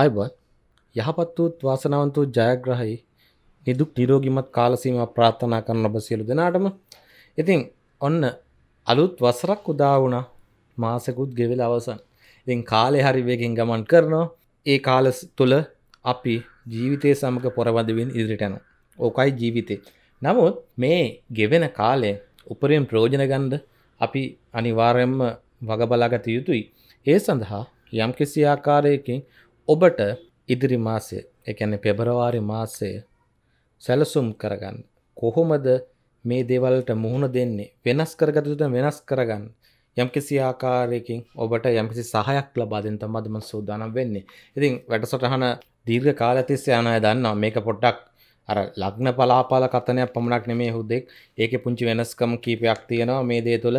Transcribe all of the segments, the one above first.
ආයුබෝවන් යහපත් වූත් වාසනාවන්ත වූත් ජයග්‍රහයි නිදුක් නිරෝගීමත් කාල සීමාව ප්‍රාර්ථනා කරන ඔබ සියලු දෙනාටම ඉතින් ඔන්න අලුත් වසරක් උදා වුණා මාසෙකුත් ගෙවිලා අවසන් ඉතින් කාලේ හරි වේගෙන් ගමන් කරනවා ඒ කාල තුල අපි ජීවිතය සමග පොරවදමින් ඉදිරියට යනවා ඕකයි ජීවිතේ නමුත් මේ ගෙවෙන කාලය උපරිම ප්‍රයෝජන ගන්න අපි අනිවාර්යයෙන්ම වග බලාගත යුතුයි ඒ සඳහා යම්කිසි ආකාරයකින් ඔබට ඉදිරි මාසය එකැන පෙබරවාරි මාසය සැලසුම් කරගන්න කොහොමද මේ දෙවල්ට මුහුණ දෙන්නේ වෙනස් කරගතුත වෙනස් කරගන්න යම්කිසි ආකාරයකින් ඔබට යම්කිසි සහයක් ලබාදෙන් තමදම සූදානම් වෙන්නේ ඉතින් වැටසටහන දීර්ඝ කාලතිස්ය යනය දන්නවා මේක පොට්ටක් අර ලග්න පලාපාල කතනයක් පමණක් නෙමේ හුදෙක් ඒක පුංචි වෙනස්කම කීපයක් තියෙනවා මේ දේ තුළ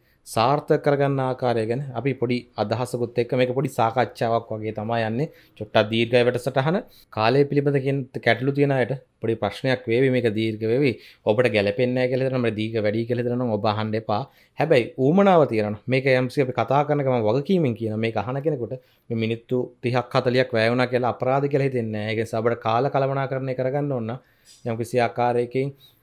සාර්ථක කරගන්න ආකාරය ගැන අපි පොඩි අදහසකුත් එක්ක මේක පොඩි සාකච්ඡාවක් වගේ තමයි යන්නේ චොට්ටක් දීර්ඝයි වැඩසටහන කාලය පිළිබඳ කියන කැටලු තියෙන අයට පොඩි ප්‍රශ්නයක් වේවි මේක දීර්ඝ වෙවි ඔබට ගැලපෙන්නේ නැහැ කියලා හිතනම දීර්ඝ වැඩි කියලා හිතනනම් ඔබ අහන්න එපා හැබැයි ඌමනාව තියෙනවා මේක යම්සි අපි කතා කරන ගමන් වගකීමෙන් කියන මේක අහන කෙනෙකුට මේ මිනිත්තු 30ක් 40ක් වැය වුණා කියලා අපරාධ කියලා හිතෙන්නේ නැහැ ඒ නිසා අපිට කාල කළමනාකරණය කරගන්න ඕන යම්කිසි ආකාරයකින්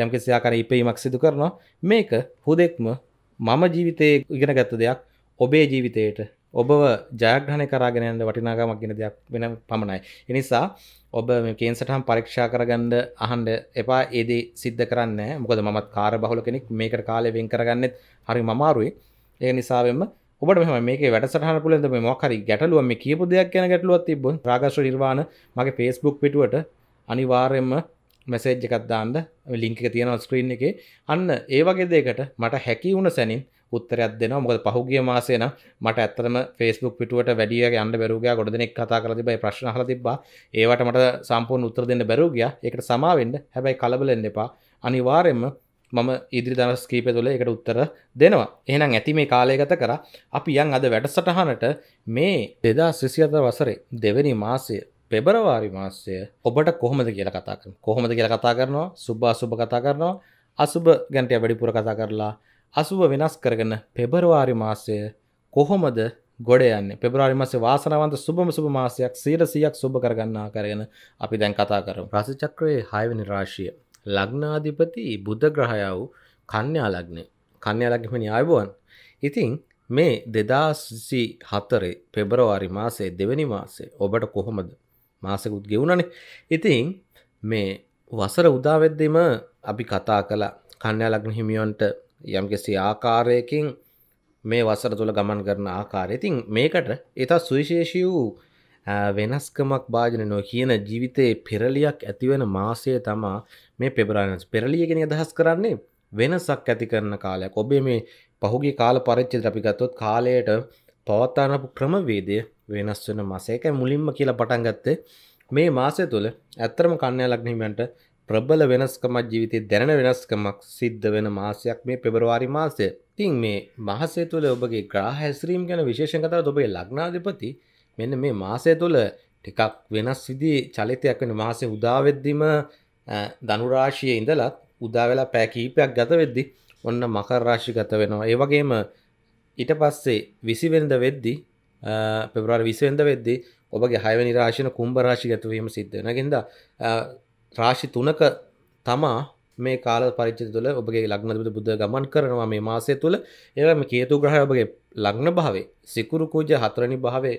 යම් කෙසියාකර ඉපීමක් සිදු කරනවා මේක හුදෙක්ම මම ජීවිතයේ ඉගෙන ගත්ත දෙයක් ඔබේ ජීවිතයට ඔබව ජයග්‍රහණය කරාගෙනයන්ට වටිනාගමක් ගෙන දෙයක් වෙන පමණයි. එනිසා ඔබ මේකෙන් සටහම් පරීක්ෂා කරගන්න අහන්ඩ එපා ඒදී සිද්ධ කරන්න මොකද මත් කාර බහුල කෙනෙක් මේකට කාලය වෙන් කරගන්නෙත් හරි මමාරුයි ඒ නිසාවෙන්ම ඔබට මෙම මේක වැඩසටහන පුලද මේ මොකරි ගැටලුවම කියපු දෙයක් ගැන ගැටලුවත් තිබ රාගශ්‍ර නිර්වාණ මගේ පේස්බුක් පිටුවට අනිවාර්යෙන්ම මැසේජ් එකත් දාන්න ලිංක තියෙන ස්ක්‍රීන් එක අන්න ඒ වගේ දෙකට මට හැකි වුණ සැනින් උත්තරයක් දෙෙන මොකද පහුගිය මාසේන මට ඇත්තම ෆෙස්බුක් පිටුවට වැඩිය යන්න බැරුගයා ගොඩ දෙනෙක් කතා කර තිබයි ප්‍රශ්න හල තිබා ඒවට මට සම්පූර්ණ උත්තර දෙන්න බැරුගිය එකට සමාවෙන්ඩ හැබැයි කලබලෙන්න එපා අනිවාරෙන්ම මම ඉදිරි දනස් කීප තුළ එකට උත්තර දෙනවා එහනම් ඇති මේ කාලයගත කර අපි යන් අද වැඩසටහනට මේ දෙදා සිසිත වසරේ දෙවැනි මාසය පෙබරවාරි මාසය ඔබට කොහොමද කියල කතා කරන කොහොමද කියල කතා කරනවා සුබ අසුභ කතා කරනවා අසුභ ගැන්ටය වැඩිපුර කතා කරලා අසුභ වෙනස් කරගන්න පෙබරවාරි මාසය කොහොමද ගොඩයන්න පෙබරවාරි මාස වාසනාවන්ත සුබම සුබ මාසයක් සීර සියක් සුභ කරගන්නා කරගෙන අපි දැන් කතා කරම් ප්‍රසචක්‍රයේ හයවනි රාශිය ලග්නාධිපති බුද්ධ ග්‍රහයාව කන්‍යා ලග්නය කන්‍යා ලග්නමනි අයබුවන් ඉතිං මේ දෙදාසි හතරේ පෙබරවාරි මාසේ දෙවැනි මාසේ ඔබට කොහොමද මාසකුත් ගෙවුණනේ ඉතින් මේ වසර උදාවෙද්දම අපි කතා කළ කණ්‍යලග්න හිමියන්ට යම්කිසි ආකාරයකින් මේ වසර තුළ ගමන් කරන ආකාරය ඉතින් මේකට ඉතා සුවිශේෂී වූ වෙනස්කමක් භාජන නො කියන ජීවිතයේ පෙරලියක් ඇතිවෙන මාසය තමා මේ පෙබරාණස් පෙරලියගෙන අදහස් කරන්නේ වෙනසක් ඇති කරන කාලයක් ඔබේ මේ පහුගේ කාල පරිච්චිත අපි ගත්තොත් කාලයට පවත්තානපු ක්‍රමවේදය වෙනස් වෙන මසේක මුලින්ම කියලා පටන් ගත්තේ මේ මාසය තුළ ඇත්තරම කන්නයාලක් හිමන්ට ප්‍රබල වෙනස්කමක් ජීවිතය දැන වෙනස්කමක් සිද්ධ වෙන මාසයක් මේ පෙබරවාරි මාසය තින් මේ මහසේ තුළ ඔබගේ ග්‍රහ හැස්රීම් ගැන විශේෂ කතර ඔබේ ලක්නාධිපති මෙන්න මේ මාසය තුළ ටිකක් වෙනස් විදි චලිතයක් වෙන මාසේ උදාවෙද්දිම ධනුරාශිය ඉඳලත් උදාවෙලා පෑකීපයක් ගතවෙද්දි ඔන්න මකරරාශි ගත වෙනවා ඒවගේම ඊට පස්සේ විසිවෙන්ද වෙද්දි පෙබරාර විසෙන්ද වෙද්දි ඔබගේ හයවනි රාශන කුම්භ රාශි ඇතුවීම සිද්ධ නගින්ද රාශි තුනක තමා මේ කාල පරිචි තුළ ඔබගේ ලක්නතිබ බුද්ධ ගමන් කරනවා මේ මාසය තුළ ඒම කියතු ග්‍රහ ඔබගේ ලක්න භාවේ සිකුරු කූජ හතරණි භාවේ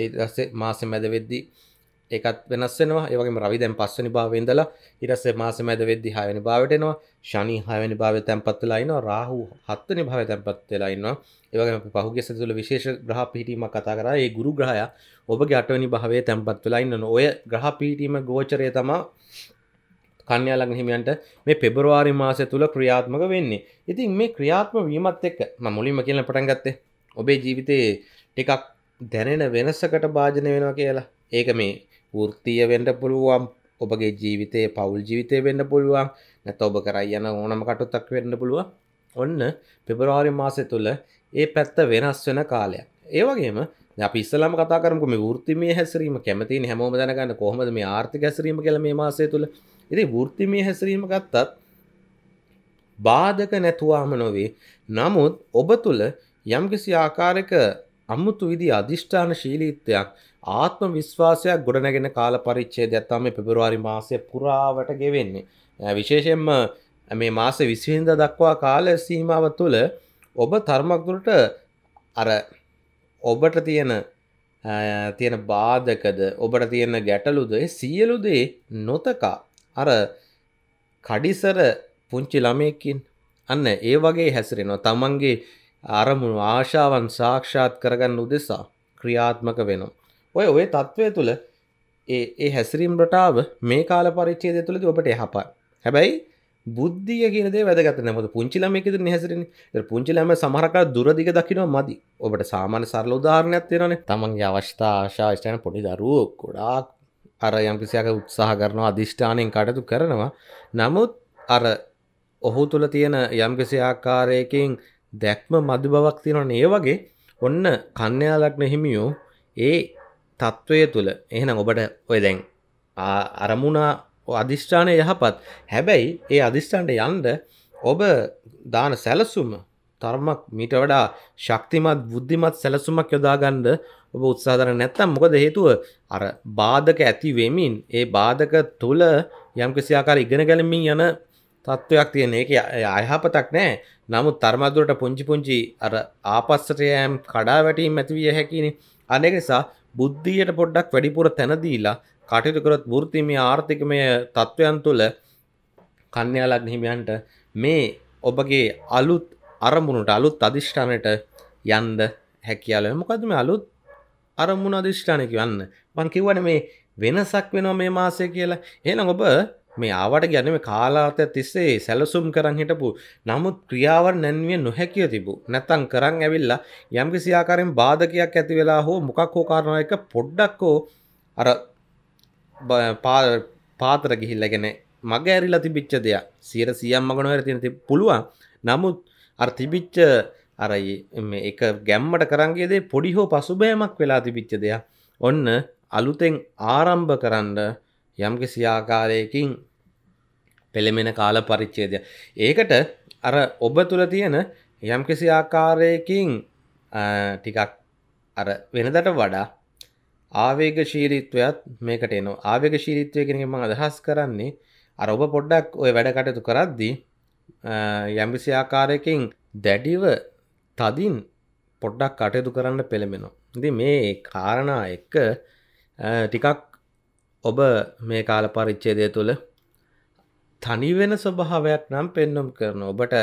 ඒ රස්සේ මාස මැද වෙද්දි එකත් වෙනස්සෙනවා ඒවගේ රවි දැන් පස්සනි භාවෙන්දලා ඉරස්සේ මාස මැද වෙද්දි හයවැනි භාවටනවා ශනී හයවැනි භාව තැන්පත් වෙලා ඉන්නවා රාහු හත්වනි භාව තැන්පත් වෙලා ඉන්නවා ඒවගේ පහුගේ සතුල විශේෂ ග්‍රහ පිහිටීමක් කතා කර ඒ ගුරු ග්‍රහය ඔබගේ අටවනි භාවේ තැන්පත් වෙලා ඉන්නන ඔය ග්‍රහ පිහිටීම ගෝචරය තමා කන්‍යා ලග්න හිමියන්ට මේ පෙබරවාරි මාසය තුළ ක්‍රියාත්මක වෙන්නේ. ඉතින් මේ ක්‍රියාත්මක වීමත් එක්ක මම මුලින්ම කියලා පටන් ගත්තේ ඔබේ ජීවිතේ ටිකක් දැනෙන වෙනසකට භාජනය වෙනවා කියලා. ඒක මේ වෘත්තීය වෙන්න පුළුවන්, ඔබගේ ජීවිතේ පෞල් ජීවිතේ වෙන්න පුළුවන්, නැත්නම් ඔබ කරා යන ඕනම කටයුත්තක් වෙන්න පුළුවන්. ඔන්න පෙබරවාරි මාසය තුළ ඒ පැත්ත වෙනස් වෙන කාලයක් ඒවගේම පිස්සලම කතාරම ෘතිමය හැසිරීම කැමති හැමෝම දැනගන්න කොහොමද මේ ආර්ථික හැසිරීම කළ මේ මාසය තුළ ඉති ෘතිමය හැසිරීම ගත්තත් බාධක නැතුවාම නොවේ නමුත් ඔබ තුළ යම්කිසි ආකාරක අමුතු විදි අධිෂ්ඨාන ශීලීත්වයක් ආත්ම විශ්වාසයක් ගොඩනැගෙන කාල පරිච්චේ දැත්තම පෙබරවාරි මාසය පුරාවට ගෙවෙන්නේ විශේෂෙන්ම මේ මාස විසිහින්ද දක්වා කාල සීමාව තුළ ඔබ තර්මක්දුරට අර ඔබට තියෙන තියෙන බාධකද ඔබට තියෙන ගැටලුද සියලුදේ නොතකා අර කඩිසර පුංචි ළමයකින් අන්න ඒ වගේ හැසිරෙනවා තමන්ගේ අරමුණු ආශාවන් සාක්ෂාත් කරගන්න උදෙසා ක්‍රියාත්මක වෙනවා. ඔය ඔය තත්ත්වය තුළ ඒ හැසිරීම් රටාව මේ කාල පරිච්චේ දෙ තුළද ඔබට යහපා. හැබැයි බුද්ධිය කියනද වැදගත නමුද පුංචිලම එකෙද නිහැසරෙන පුංචිලම සමහරක දුරදිග දකිනවා මදි ඔබට සාමාන්‍ය සරල උදාහරණයක් තියෙනනේ තමන්ගේ අවස්ථා ආශාෂ්ටයන පොඩි දරුවෝ ගොඩාක් අර යම්කිසියක උත්සාහ කරනවා අධිෂ්ඨානයෙන් කටයුතු කරනවා නමුත් අර ඔහු තුළ තියෙන යම්කිසි ආකාරයකින් දැක්ම මදු බවක් තියෙනවනේ ඒ වගේ ඔන්න කන්‍යා ලග්න හිමියෝ ඒ තත්වය තුළ එහෙනම් ඔබට ඔය දැන් අරමුණා අධිෂ්ඨානය යහපත් හැබැයි ඒ අධිෂ්ඨාන්ට යන්ඩ ඔබ දාන සැලසුම තර්මක් මීට වඩා ශක්තිමත් බුද්ධිමත් සැලසුමක් යොදාගන්ඩ ඔබ උත්සාධර නැත්තම් මොකද හේතුව අර බාධක ඇතිවෙමින් ඒ බාධක තුළ යම්කිසියාකාර ඉගෙන ගැලමින් යන තත්ත්වයක් තියෙන එක අයහපතක් නෑ නමුත් තර්මදුරට පුංචි පුංචි අර ආපස්සටයෑම් කඩා වැටීම් ඇතිවිය හැකිනි අනෙක නිසා බුද්ධියට පොඩ්ඩක් වැඩිපුර තැනදීලා කටයුතු කරොත් වෘත්තිමය ආර්ථිකමය තත්ත්වයන් තුළ කන්‍යා ලග්න හිමියන්ට මේ ඔබගේ අලුත් අරමුණට අලුත් අධිෂ්ඨානයට යන්න හැකියාව. මොකද මේ අලුත් අරමුණ අධිෂ්ඨානය කියන්නේ මං කිව්වනේ මේ වෙනසක් වෙනවා මේ මාසය කියලා. එහෙනම් ඔබ මේ ආවට ගැන මේ කාලාතය තිස්සේ සැලසුම් කරන් හිටපු නමුත් ක්‍රියාවන් නැන්විය නොහැකිව තිබූ නැත්තම් කරන් ඇවිල්ලා යම් කිසි ආකාරයෙන් බාධකයක් ඇති වෙලා හෝ මොකක් හෝ කාරණාවක් පොඩ්ඩක් හෝ අර පාතර ගිහිල්ලගෙන මග ඇරිලා තිබිච්ච දෙයක් සියර සියම් මගන ඇරතින ති පුළුවන් නමුත් අර තිබිච්ච අරයි එක ගැම්මට කරන්ගේදේ පොඩි හෝ පසුබෑමක් වෙලා තිබිච්ච දෙයක් ඔන්න අලුතෙන් ආරම්භ කරන්න යම්කි සියාකාරයකින් පෙළමෙන කාල පරිච්චේදය ඒකට අර ඔබ තුළ තියෙන යම්කිසි ආකාරයකින් ටිකක් අර වෙනදට වඩා ආවේගශීරීත්වයත් මේකට එනවා ආවේගශීරීත්වය කෙනෙ මං අදහස් කරන්නේ අර ඔබ පොඩ්ඩක් ඔය වැඩ කටයුතු කරද්දී යම්බිසි ආකාරයකින් දැඩිව තදින් පොඩ්ඩක් කටයුතු කරන්න පෙළමෙනවා. ඉති මේ කාරණා එක්ක ටිකක් ඔබ මේ කාල පරිච්චේදය තුළ තනිවෙන ස්වභාවයක් නම් පෙන්නුම් කරන ඔබට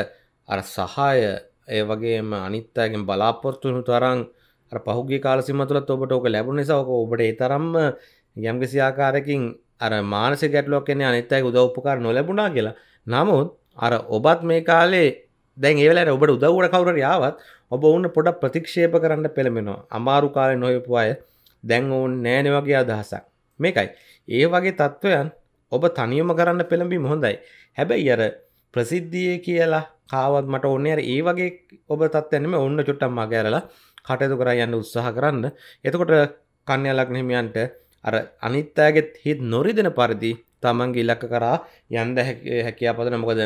අර සහාය ඒ වගේම අනිත්තාගෙන් බලාපොරත්තුණු තරන් පහුගේ කාලසිම තුළත් ඔබට ඕක ලැබුණ නිසා ඕක ඔබට ඒ තරම්ම යම්කිසි ආකාරකින් අර මානසික ගැටලුවක් එන්නේ අනිත් අයගේ උදව් උපකාර නොලැබුණා කියලා. නමුත් අර ඔබත් මේ කාලේ දැන් ඒ වෙලාවේ ඔබට උදව්වට කවුරු හරි ආවත් ඔබ වුණ පොඩක් ප්‍රතික්ෂේප කරන්න පෙළඹෙනවා. අමාරු කාලේ නොයපු අය දැන් ඕන් නෑනේ වගේ අදහසක්. මේකයි. ඒ වගේ තත්ත්වයන් ඔබ තනියම කරන්න පෙළඹීම හොඳයි. හැබැයි අර ප්‍රසිද්ධියේ කියලා කාවත් මට ඕනේ අර ඒ වගේ ඔබ තත්ත්වයන් නෙමෙයි ඔන්න චුට්ටක් මගේ අරලා කටයුතු කර යන්න උත්සාහ කරන්න එතකොට කන්‍යලක් නහිමියන්ට අර අනිත්තාගත් හිත් නොරිදෙන පරිදි තමන්ගේ ඉලක්ක කරා යන්ද හැකියාපදන මොකද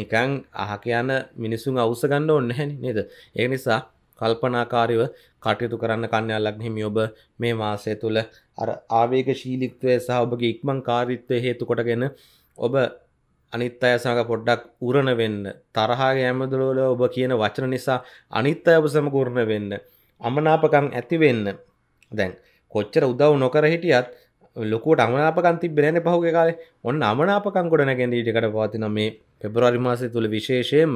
නිකං අහ කියන්න මිනිසුන් අවස ගන්න ඔන්න හැනි නේද ඒ නිසා කල්පනාකාරව කටයුතු කරන්න කන්‍යලක් හිමි ඔබ මේ මාසය තුළ අර ආවේක ශීලික්වය සහ ඔබගේ ඉක්මං කාරිත්වය හේතු කොටගෙන ඔබ අනිත් අය සඟ පොඩ්ඩක් උරණ වෙන්න තරහා ගෑමදලෝල ඔබ කියන වචන නිසා අනිත් අයබ සමකූර්ණ වෙන්න අමනාපකං ඇතිවෙන්න දැන් කොච්චර උදව් නොකර හිටියත් ලොකුවට අමනාපකන් තිබෙන පහුගේ කාලේ ඔන්න අමනාපකං ගොඩන ගැඳ ටිකට පවතින මේ පෙබරවාරි මාසය තුළ විශේෂයෙන්ම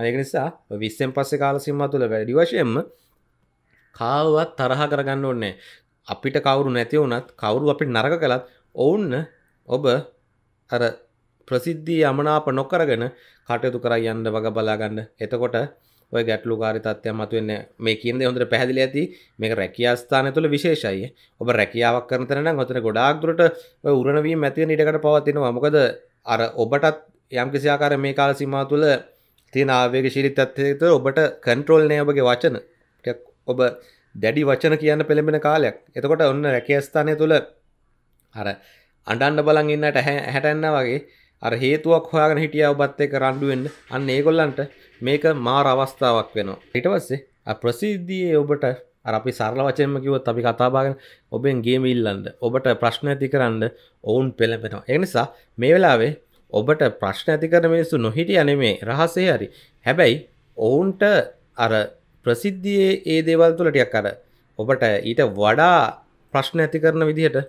අයක නිසා විස්සෙන් පස්සේ කාල සිම්ම තුළ වැඩි වශයෙන්ම කාවත් තරහ කරගන්න ඕන්නේ අපිට කවුරු නැති වුනත් කවුරු අපි නරක කළත් ඔවුන්න ඔබ අර ප්‍රසිද්ධිය යමනාප නොකරගෙන කටයුතු කර යන්න වග බලාගන්න එතකොට ඔය ගැටලු කාරි තත්ත්වය මතුවෙන්න මේ කියන්න හොඳට පැහදිලි ඇති මේක රැකියාස්ථාන තුළ විශේෂයි ඔබ රැකියාවක් කරන තැන ඔතන ගොඩාක්දුරට උරණවීම ඇතිවෙන ඉඩකට පවතිනවා මොකද අර ඔබටත් යම් කිසියාකාර මේ කාල සීමා තුළ තියෙන ආවේග ශීලිතත්වයක ඔබට කන්ට්‍රෝල් නෑ ඔබගේ වචන ඔබ දැඩි වචන කියන්න පෙළඹෙන කාලයක් එතකොට ඔන්න රැකියස්ථානය තුළ අර අඩන්න බලන් ඉන්නට හැටැන්න වගේ අර හේතුවක් හොයාගෙන හිටියා ඔබත් එක්ක රණ්ඩු වෙන්න අන්න ඒගොල්ලන්ට මේක මාර අවස්ථාවක් වෙනවා ඊට පස්සේ අ ප්‍රසිද්ධියේ ඔබට අර අපි සරල වචයෙන්ම කිව්වොත් අපි කතාබහගෙන ඔබෙන් ගේම ඉල්ලන්න ඔබට ප්‍රශ්න ඇති කරන්න ඔවුන් පෙළඹෙනවා ඒ නිසා මේ වෙලාවේ ඔබට ප්‍රශ්න ඇති කරන මිනිස්සු නොහිටිය නෙමේ රහසේ හරි හැබැයි ඔවුන්ට අර ප්‍රසිද්ධියේ ඒ දේවල් තුල ටිකක් අර ඔබට ඊට වඩා ප්‍රශ්න ඇති කරන විදිහට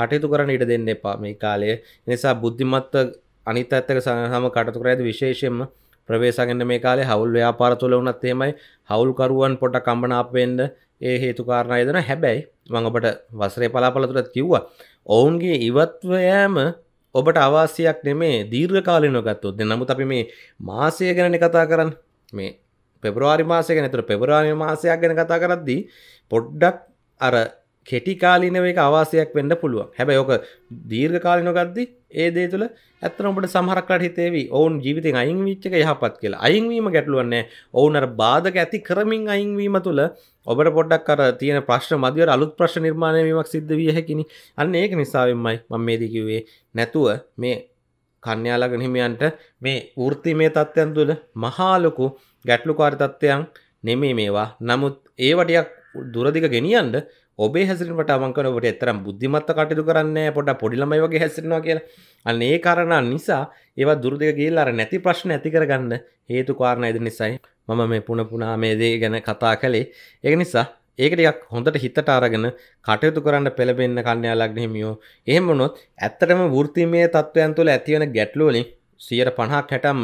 කටයුතු කරන්න ඉඩ දෙන්න එපා මේ කාලය නිසා බුද්ධිමත්ව අනිත් ඇත්තක සහම කටතු කරඇද විශේෂයෙන්ම ප්‍රවේශගන්න මේ කාලේ හවුල් ව්‍යාපාර තුළ වනත් එෙමයි හවුල්කරුවන් පොට කම්බනාපෙන්ඩ ඒ හේතුකාරණය දන හැබැයි මඟබට වසරේ පලාපලතුරත් කිව්වා ඔවුන්ගේ ඉවත්වයෑම ඔබට අවාසියක් නෙමේ දීර්ඝ කාලින ගත්තුත් දෙ නමුත් අපි මේ මාසය ගැන කතා කරන්න මේ පෙබරවාරි මාසය ගැනතුර පෙබරවාරි මාසයක් ගැන කතා කරද්දී පොඩ්ඩක් අර කෙටිකාලිනව එක අවාසයක් වෙන්න පුළුවන් හැබ යෝක දීර්ඝ කාලිනොගත්දි ඒ දේ තුළ ඇතරමට සහරකට හිතේවී ඔවුන් ජීවිතෙන් අයින් විච්චක යහපත් කියලා අයින්වීම ගැටලුවන්නේ ඔවුනර බාධක ඇති කරමින් අයින්වීම තුළ ඔබට පොඩක් කර තියෙන ප්‍රශ්න මධ්‍යව අලුත් ප්‍රශ් නිර්මාණයවීමක් සිද්ධ විය හැකිනි අන්න ඒක නිසාවෙන්මයි මං මේදිකිවේ නැතුව මේ කන්‍යාලගනහිමියන්ට මේ ෘති මේ තත්ත්යන් තුළ මහාලොකු ගැටලුකාරි තත්ත්වයන් නෙමේ මේවා නමුත් ඒවටයක් දුරදික ගෙනියන්ට ඔබේ හැසිරට අමකනට එතරම් බුද්ධිමත්ත කටයුතු කරන්න පොට පොඩිලමයි වගේ හැසිරවා කියලා අන්න ඒ කරණ නිසා ඒවා දුරදක ගේල්ලාර නැති ප්‍රශ්න ඇති කරගන්න හේතු කාරණ ඇද නිසයි මම මේ පුන පුනා මේ දේ ගැන කතා කළේ ඒක නිසා ඒකටක් හොඳට හිතට අරගෙන කටයුතු කරන්න පෙළබෙන්න්න කන්නයා ලක්නහිමියෝ එහෙම නොත් ඇත්තටම ෘතිමය තත්ත්වයන් තුළ ඇතිවන ගැටලුවලින් සියයට පණහක් හැටම්ම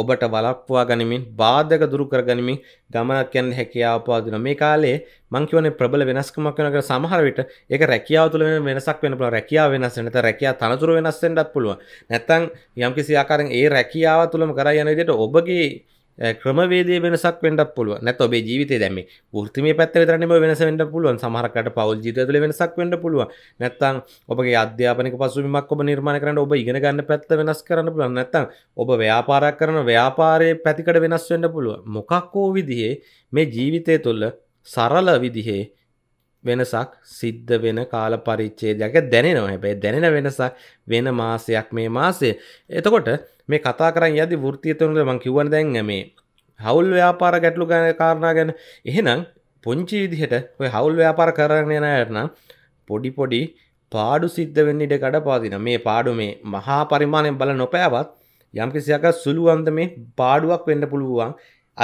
ඔබට වලක්වා ගනිමින් බාධක දුරු කර ගනිමින් ගමනක් යන්න හැකියාව පාදින මේ කාලේ මං කියවනේ ප්‍රබල වෙනස්කමක් වෙනකර සමහර විට ඒක රැකියාව තුළ වෙන වෙනසක් වෙන්න පුළුවන් රැකියාව වෙනස් වෙන නැත්නම් රැකියාව තනතුරු වෙනස් වෙන්නත් පුළුවන් නැත්නම් යම්කිසි ආකාරයෙන් ඒ රැකියාව තුළම කරා යන විදිහට ඔබගේ ක්‍රමවේදේ වෙනසක් වෙන්නත් පුළුවන්. නැත්නම් ඔබේ ජීවිතේ දැන් මේ වෘත්තිමය පැත්ත විතරනේ මේ වෙනස වෙන්න පුළුවන්. සමහරකට පෞල් ජීවිතය තුළ වෙනසක් වෙන්න පුළුවන්. නැත්නම් ඔබගේ අධ්‍යාපනික පසුබිමක් ඔබ නිර්මාණය කරන්න ඔබ ඉගෙන ගන්න පැත්ත වෙනස් කරන්න පුළුවන්. නැත්නම් ඔබ ව්‍යාපාරයක් කරන ව්‍යාපාරයේ පැතිකඩ වෙනස් වෙන්න පුළුවන්. මොකක් හෝ විදිහේ මේ ජීවිතය තුළ සරල විදිහේ වෙනසක් සිද්ධ වෙන කාල පරිච්චේදයක දැනෙනවා හැබැයි දැනෙන වෙනසක් වෙන මාසයක් මේ මාසය එතකොට මේ කතා කරන්න යදි වෘත්තියතනට මං කිවන දැන් මේ හවුල් ව්‍යාපාර ගැටලු ගැන කාරණා ගැන එහෙනම් පොංචි විදිහට ඔය හවුල් ව්‍යාපාර කරන්න යනයටන පොඩි පොඩි පාඩු සිද්ධ වෙන්න ඉඩ කඩපාදින මේ පාඩු මේ මහා පරිමාණයෙන් බල නොපෑවත් යම්කිසියක සුළුවන්ද මේ පාඩුවක් වෙන්න පුළුවන්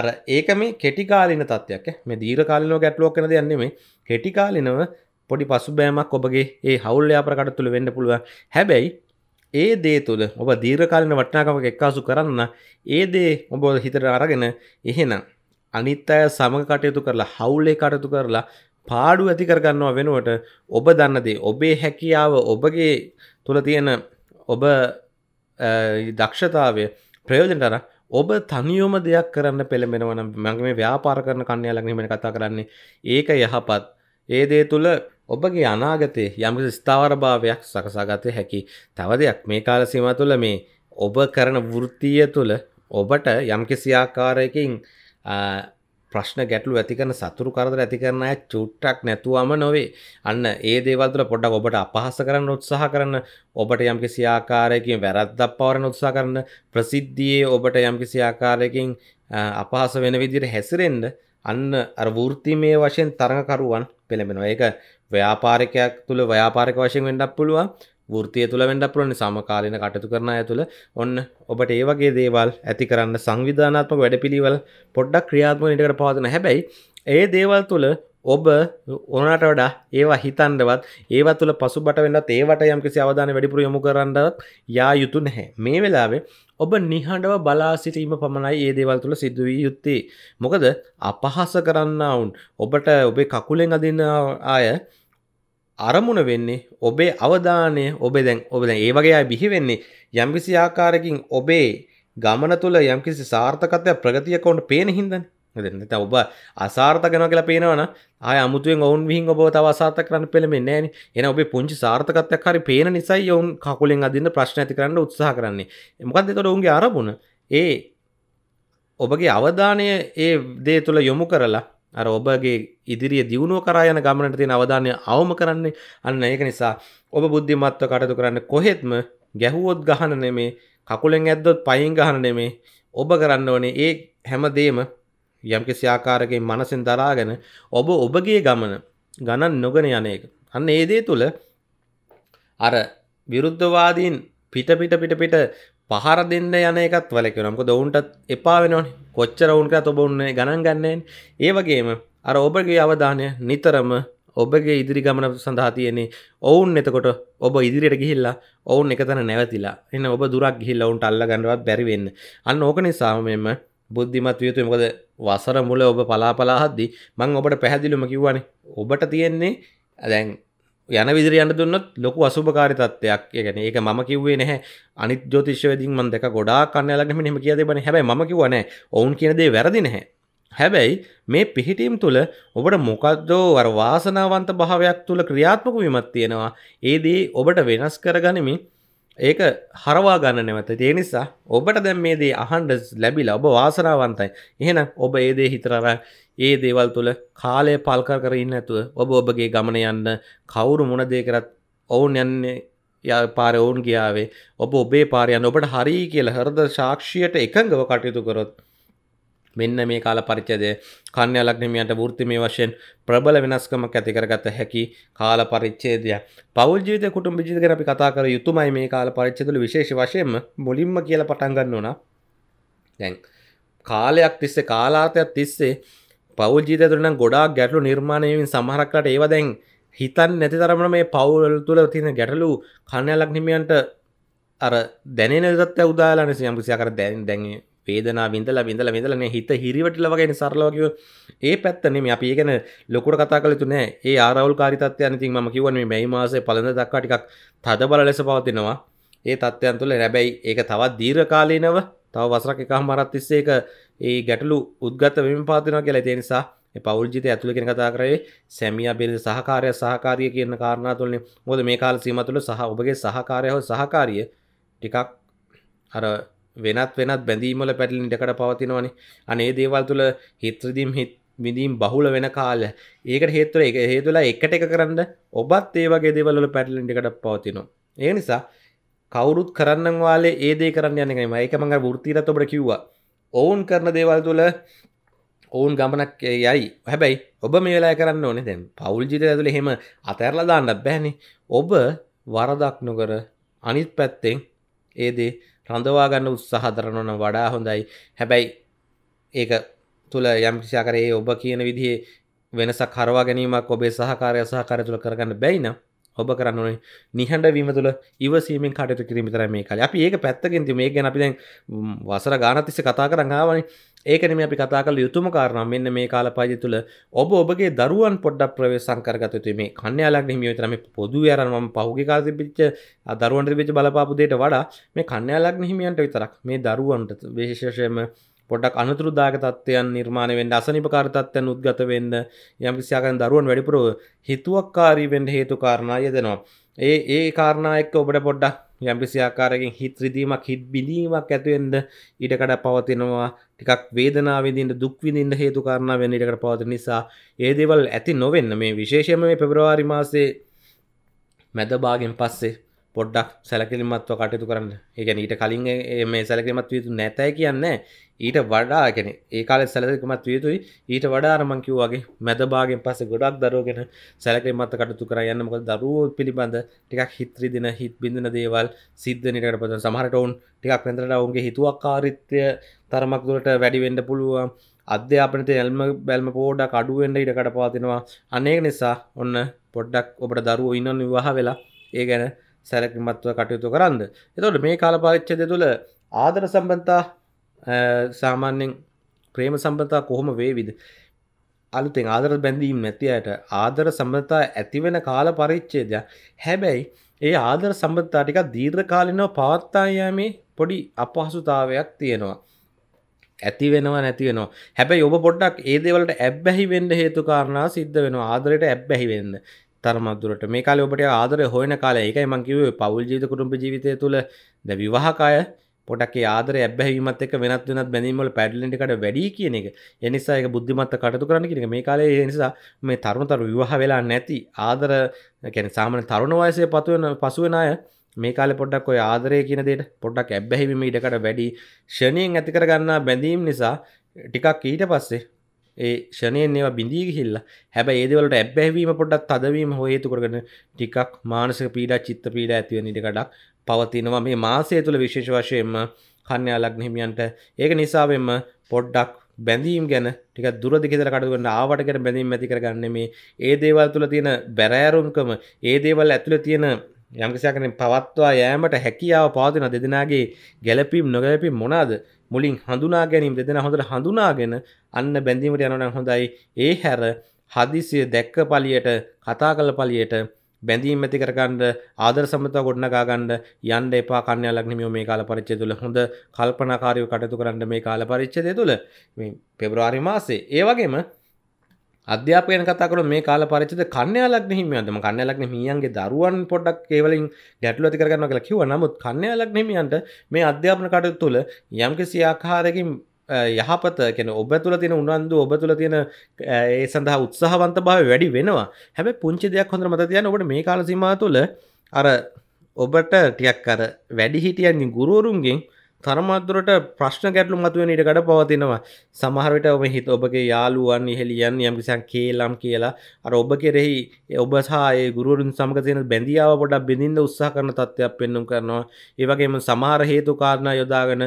අර ඒක මේ කෙටිකාලින තත්වයක් මේ දීරකාලිනෝ ගැටලුවක් වෙනද යන්නේ මේ කෙටිකාලිනව පොඩි පසුබෑමක් ඔබගේ ඒ හවුල් ව්‍යාපාර කඩතුළු වෙන්න පුළුවන් හැබැයි ඒ දේ තුළ ඔබ දීර්කාලන වටනාකමක් එක්කාසු කරන්න ඒ දේ ඔබ හිතර අරගෙන එහෙනම් අනිත් අය සමඟ කටයුතු කරලා හවුලේ කටයුතු කරලා පාඩු ඇති කරගන්නවා වෙනුවට ඔබ දන්නදේ ඔබේ හැකියාව ඔබගේ තුළ තියෙන ඔබ දක්ෂතාවය ප්‍රයෝජනටර ඔබ තනියෝම දෙයක් කරන්න පෙළමෙනවන මඟ මේ ව්‍යාපාර කරන කන්නයාලක්නීමට කතා කරන්නේ ඒක යහපත් ඒ දේ තුළ ඔබගේ අනාගතයේ යම්කිසි ස්ථාවරභාවයක් සකසාගත හැකි තව දෙයක් මේ කාල සීම තුළ මේ ඔබ කරන වෘත්තිය තුළ ඔබට යම්කිසි ආකාරයකින් ප්‍රශ්න ගැටලු ඇතිකන සතුරු කරදර ඇති කරන අය චුට්ටක් නැතුවම නොවේ අන්න ඒ දේවල් තුළ පොඩ්ඩක් ඔබට අපහාස කරන්න උත්සාහ කරන ඔබට යම්කිසි ආකාරයකින් වැරද්දක් පවරන උත්සාහ කරන ප්‍රසිද්ධියේ ඔබට යම්කිසි ආකාරයකින් අපහාස වෙන විදිහට හැසිරෙන්න අන්න අර වෘත්තිමය වශයෙන් තරඟකරුවන් පෙළඹෙනවා. ඒක ව්‍යාපාරකයක් තුළ ව්‍යාපාරක වශයෙන් වෙන්ඩක් පුළුවන් ෘතිය තුළ වෙන්ඩ පුලන සමකාලන කටතු කරන ඇ තුළ ඔන්න ඔබට ඒ වගේ දේවල් ඇති කරන්න සංවිධානාත්ම වැඩපිළිවල් පොඩ්ඩක් ක්‍රියාත්ම නිටකට පාදන හැබැයි ඒ දේවල් තුළ ඔබ ඕනට වඩා ඒවා හිතන්ඩවත් ඒව තුළ පසු බට වෙන්නත් ඒවට යම් කිසි අවධාන වැඩිපුර යොමු කරන්නත් යා යුතු නැහැ මේ වෙලාවේ ඔබ නිහඬව බලා සිටීම පමණයි ඒ දේවල් තුළ සිදුවී යුත්තේ මොකද අපහස කරන්නවුන් ඔබට ඔබේ කකුලෙන් අදින්න ආය අරමුණ වෙන්නේ ඔබේ අවධානය ඔබ දැන් ඔබ දැන් ඒ වගේ අය බිහි වෙන්නේ යම්කිසි ආකාරකින් ඔබේ ගමන තුළ යම්කිසි සාර්ථකත්වයක් ප්‍රගතියක් ඔවුන්ට පේන හින්දානේ. නේද? නැත්නම් ඔබ අසාර්ථක වෙනවා කියලා පේනවනම් ආය අමුතුවෙන් ඔවුන් විහිං ඔබව තව අසාර්ථක කරන්න පෙළඹෙන්නේ නැහනේ. එහෙනම් ඔබේ පුංචි සාර්ථකත්වයක් හරි පේන නිසායි ඔවුන් කකුලෙන් අදින්න ප්‍රශ්න ඇති කරන්න උත්සාහ කරන්නේ. මොකද්ද එතකොට ඔවුන්ගේ අරමුණ? ඒ ඔබගේ අවධානය ඒ දේ තුළ යොමු කරලා අර ඔබගේ ඉදිරිය දියුණුව කරා යන ගමනට තියෙන අවධානය අවම කරන්නේ අන්න ඒක නිසා ඔබ බුද්ධිමත්ව කටයුතු කරන්න කොහෙත්ම ගැහුවොත් ගහන නෙමේ කකුලෙන් ඇද්දොත් පයින් ගහන නෙමේ ඔබ කරන්න ඕනේ ඒ හැමදේම යම්කිසි ආකාරකින් මනසෙන් දරාගෙන ඔබ ඔබගේ ගමන ගණන් නොගෙන යන එක. අන්න ඒ දේ තුල අර විරුද්ධවාදීන් පිට පිට පිට පිට පහර දෙන්න යන එකත් වලකනම්ක දවුන්ටත් එපා වෙනවන කොච්චර ඔවුන්ට ඔබ උන්න ගණන් ගන්නයෙන් ඒවගේම අර ඔබගේ අවධානය නිතරම ඔබගේ ඉදිරි ගමන සඳහා තියෙන්නේ ඔවුන් එතකොට ඔබ ඉදිරියට ගිහිල්ලා ඔවුන් එක තන නැවතිලා එන්න ඔබ දුරක් ගිහිල්ල ඔවුන්ට අල්ල ගන්නවත් බැරිවෙන්න අන්න ඕකනි සාමයෙන්ම බුද්ධිමත් වියතු මොකද වසර මුල ඔබ පලාපලාහද්දි මං ඔබට පැහැදිලුම කිව්වනේ ඔබට තියෙන්නේ ඇදැන් යන විදිර යන්න දුන්නත් ලොකු අසුභකාරි තත්වයක් ගැන ඒක ම කිවේ නැහැ අනි ජෝතිශ්‍යවදින් මන්දක ගොඩා කන්නලගම හෙම කියද බන හැබයි ම කිවන ඔවුන් කියනදේ වැරදි නැහැ හැබැයි මේ පිහිටීම් තුළ ඔබට මොකක්දෝ අර වාසනාවන්ත භාවයක් තුළ ක්‍රියාත්මක විමත් තියෙනවා ඒදී ඔබට වෙනස් කරගනිමින් ඒක හරවා ගන්න නැවත තිය නිසා ඔබට දැම් මේදේ අහන්ඩස් ලැබිල ඔබ වාසනාවන්තයි එහෙන ඔබ ඒදේ හිතරර ඒ දේවල් තුළ කාලය පල්කර කරන්න ඇතුව ඔබ ඔබගේ ගමන යන්න කවුරු මුණදේ කරත් ඔවුන් යන්නේ ය පාර ඔවුන් ගියාවේ ඔබ ඔබේ පාරයන් ඔබට හරි කියල හරද ශාක්ෂයට එකඟව කටයුතු කරොත් මෙන්න මේ කාල පරිච්ඡේදය කන්‍යා ලග්නමියන්ට වෘත්තිමය වශයෙන් ප්‍රබල වෙනස්කමක් ඇති කරගත හැකි කාල පරිච්ඡේදයක්. පෞල් ජීවිත කුටුම්බ ජීවිත ගැන අපි කතා කර යුතුමයි මේ කාල පරිච්ඡේදවල විශේෂ වශයෙන්ම මුලින්ම කියලා පටන් ගන්න ඕන. දැන් කාලයක් තිස්සේ කාලාතයක් තිස්සේ පෞල් ජීවිතය තුළ නම් ගොඩාක් ගැටලු නිර්මාණය වීම සමහරක් රට ඒවා දැන් හිතන්නේ නැති තරමට මේ පෞල් තුළ තියෙන ගැටලු කන්‍යා ලග්නමියන්ට අර දැනෙන තත්ත්වය උදාලානේ සියම් කිසියා කර දැන් දැන් වේදනා විඳල විඳල විඳලන හිත හිරිවටල වගේ සරලෝකව ඒ පැත්තනෙම අපි ඒගැන ලොකුට කතා කළ තුනෑ ඒ ආරවල් කාරිතත්වයන ති ම කිවන මැයි මාසේ පලඳ දක්කාටිකක් තද බල ලෙස පවතිනවා ඒ තත්ත්වයන් තුළ රැබැයි ඒක තවත් දීර කාලීනව තව වසරක් එකහ මරත්තිස්සේක ඒ ගැටලු උද්ගත විම පාතින කියලා තියනිසා පවල්ජිත ඇතුළ කෙන කතා කරේ සැමිය බෙල්ද සහකාරය සහකාරය කියන කාරණා තුළන්නේ මොද මේ කාල සීමතුළ සහ ඔබගේ සහකාරය හෝ සහකාරිය ටිකක් අර වෙනත් වෙනත් බැඳීමල පැටලින් ඉඩකට පවතිනවනේ අනේ දේවල් තුළ හිත්‍රදීම් හිත් විඳීම් බහුල වෙන කාල ඒකට හේතුව එක හේතුලා එකට එක කරන්න ඔබත් ඒ වගේ දේවල්වල පැටලින්ඩකට පවතිනවා ඒ නිසා කවුරුත් කරන්න වාලේ ඒ දේ කරන්න යනකයි මයික මඟ ෘතිරත් ඔබට කිව්වා ඔවුන් කරන දේවල් තුළ ඔවුන් ගමනක් යයි හැබැයි ඔබ මේලා කරන්න ඕනෙ දැන් පවුල් ජිත ඇතුළ හෙම අතැරලා දාන්න බැහනි ඔබ වරදක් නොකර අනිත් පැත්තෙන් ඒදේ රඳවා ගන්න උත්සාහ දරනවන වඩා හොඳයි හැබැයි ඒක තුළ යම් කිසි ආකාරයේ ඔබ කියන විදිහේ වෙනසක් හරවා ගැනීමක් ඔබේ සහකාරය සහකාරය තුළ කරගන්න බැයි නම් ඔබ කරන්නනේ නිහඬ වීම තුළ ඉවසීමෙන් කටයුතු කිරීම විතරයි මේ කාලේ. අපි ඒක පැත්තකින් තියමු. ඒක ගැන අපි දැන් වසර ගානක් තිස්සේ කතා කරන් ආවනේ. ඒක නෙමෙයි අපි කතා කළ යුතුම කාරණා. මෙන්න මේ කාලපරිදි තුළ ඔබ ඔබගේ දරුවන් පොඩ්ඩක් ප්‍රවේශම් කරගත යුතුයි. මේ කන්‍යාලග්න හිමියෝ විතර මේ පොදුවේ අරන් මම පහුගිය කාලේ තිබිච්ච දරුවන්ට තිබිච්ච බලපාපු දෙයට වඩා මේ කන්‍යාලග්න හිමියන්ට විතරක් මේ දරුවන්ට විශේෂයෙන්ම පොඩක් අනතුරුදාක තත්වයන් නිර්මාණය වෙන්න අසනිපකාර තත්වයන් උද්ගත වෙන්න යම් කිසියාකන් දරුවන් වැඩිපුරව හිතුවක්කාරී වෙන්න හේතු කාරණා යෙදෙනවා. ඒ ඒ කාරණා එක්ක ඔබට පොඩ්ඩක් යම් කිසියාකාරකින් හිත රිදීමක් හිත බිඳීමක් ඇති වෙන්න ඊටකඩ පවතිනවා. ටිකක් වේදනාව විඳින්න දුක් විඳින්න හේතු කාරණා වෙන්න ඊටකඩ පවතින නිසා ඒ දේවල් ඇති නොවෙන්න මේ විශේෂයෙන්ම මේ පෙබරවාරි මාසයේ මැද භාගයෙන් පස්සේ පොඩ්ඩක් සැලකිලිමත්ව කටයුතු කරන්න ඒගැන ඊට කලින් මේ සැලකිමත් යුතු නැතැයි කියන්න ඊට වඩා ගැන ඒකාල සැලකමත් යුතුයි ඊට වඩා අරමංකිව වගේ මැදබාගෙන් පස ගොඩක් දරෝගෙන සැලකිමත් කටතු කර යන්නමක දරුවෝ පිළිබඳ ටිකක් හිත්‍රි දින හිත් බිඳන දේවල් සිද්ධ නිට පද සමහට ඔවුන් ටිකක් පැඳරට ඔුන්ගේ හිතුවක් කාරිත්‍යය තරමක් දුරට වැඩිවෙන්ඩ පුළුවන් අධ්‍යාපනත එල්ම බැල්ම පෝඩ කඩුවෙන්ට ඉඩකට පාතිනවා අනේක නිසා ඔන්න පොඩ්ඩක් ඔබට දරුවෝ ඉන්න නිවාහ වෙලා ඒ ගැන සැරකිමත්ව කටයුතු කරන්න එතොට මේ කාලපාච්චද තුළ ආදර සම්බන්තා සාමාන්‍යෙන් ප්‍රේම සම්බතා කොහොම වේවිද අලුතෙන් ආදර බැඳීම් නැතියට ආදර සම්බතා ඇතිවෙන කාල පරිච්චේදය හැබැයි ඒ ආදර සම්බතා ටික දීර්ඝකාලිනව පවත්තායමේ පොඩි අපහසුතාවයක් තියෙනවා ඇති වෙනවා නැති වෙනවා හැබැයි ඔබ පොඩ්ඩක් ඒ දේවලට ඇබ්බැහි වෙන්න හේතු කාරණා සිද්ධ වෙනවා ආදරයට ඇබ්බැහි වෙන්න තරමදුරට මේ කාල ඔබට ආදර හොයන කාල එකයි මංකිවේ පවුල් ජීත කුටුම්ප ජීවිතය තුළ ද විවාහකාය පොටක් ආදර ඇබැහීමත් එක වෙනත් වෙනත් බැඳීමවල පැඩලිටිකට වැඩි කියන එක එනිසා එක බුද්ධිමත්ත කටතු කරන්න කියන මේ කාලේ නිසා මේ තරුණතර විවාහ වෙලා නැති ආදර කැන සාමන තරුණ වයසය පතුවන පසුවෙන අය මේ කාල පොඩ්ඩක් ඔය ආදරය කියන දෙට පොඩ්ඩක් ඇබැහිවීම ඉඩකට වැඩි ෂණයෙන් ඇතිකරගන්නා බැඳීම් නිසා ටිකක් ඊට පස්සේ ඒ ෂණයෙන් ඒවා බිඳී ගිහිල්ලා හැබැයි ඒ දේවලට ඇබ්බැහිවීම පොඩ්ඩක් තදවීම හේතු කරගෙන ටිකක් මානසික පීඩා චිත්ත පීඩා ඇති වෙන ඉඩකඩක් පවතිනවා මේ මාසය තුළ විශේෂ වශයෙන්ම කන්‍යා ලග්න හිමියන්ට ඒක නිසාවෙන්ම පොඩ්ඩක් බැඳීම් ගැන ටික දුර දිගට කඩු කරන ආවට ගැන බැඳීම් ඇති කරගන්නේ මේ ඒ දේවල් තුළ තියෙන බැරෑරුම්කම ඒ දේවල් ඇතුළේ තියෙන යම්කිසියකන පවත්වා යෑමට හැකියාව පාතින දෙදෙනගේ ගැලපීම් නොගැලපි මොනාද මුලින් හඳුනා ගැනීම් දෙදෙන හොඳට හඳුනාගෙන අන්න බැඳීමට යනන හොඳයි ඒ හැර හදිසිය දැක්ක පලියට කතා කළ පලියට බැඳීම් ඇති කරගන්න ආදර සමත ගොඩනගාගන්න යන්න එපා කන්‍ය ලක්නිමියෝ මේ කාල පරිච්චය තුළ හොඳ කල්පනාකාරයෝ කටතු කරන්න මේ කාල පරිච්චදය තුළ මේ පෙබරවාරි මාසේ ඒ වගේම අධ්‍යාපන කතකර මේ කාල පරිචිත කන්නයාලක් හිමියන්තම කන්නලක් මියන්ගේ දරුවන් පොඩක් ඒවලින් ගැටලු ඇති කරගන්න කියලා කිව්ව නමුත් කන්නයාලක් හිමියන්ට මේ අධ්‍යාපන කටයුතු තුළ යම්කිසි ආකාරයකින් යහපත කෙන ඔබ තුළ තියෙන උනන්දු ඔබ තුළ තියෙන ඒ සඳහා උත්සාහවන්ත භාව වැඩි වෙනවා හැබ පුංචි දෙයක් හොඳ මත තියන්න ඔබට මේ කාල සිමා තුළ අර ඔබට ටියක් අර වැඩිහිටියන් ගුරුවරුන්ගෙන් තරමත්දුරට ප්‍රශ්න ගැටලු මතුවෙන ඉටකට පවතිනවා සමහරට ඔබ හිත ඔබගේ යාලුවන් ඉහලියන් යම්කිසන් කේලම් කියලා අර ඔබ කෙරෙහි ඔබ සහයේ ගුරුවරුන් සමග තියෙන බැඳියාව පොඩක් බිඳින්න උත්සාහ කරන තත්ත්වයක් පෙන්වුම් කරනවා ඒ වගේම සමහර හේතු කාරණා යොදාගෙන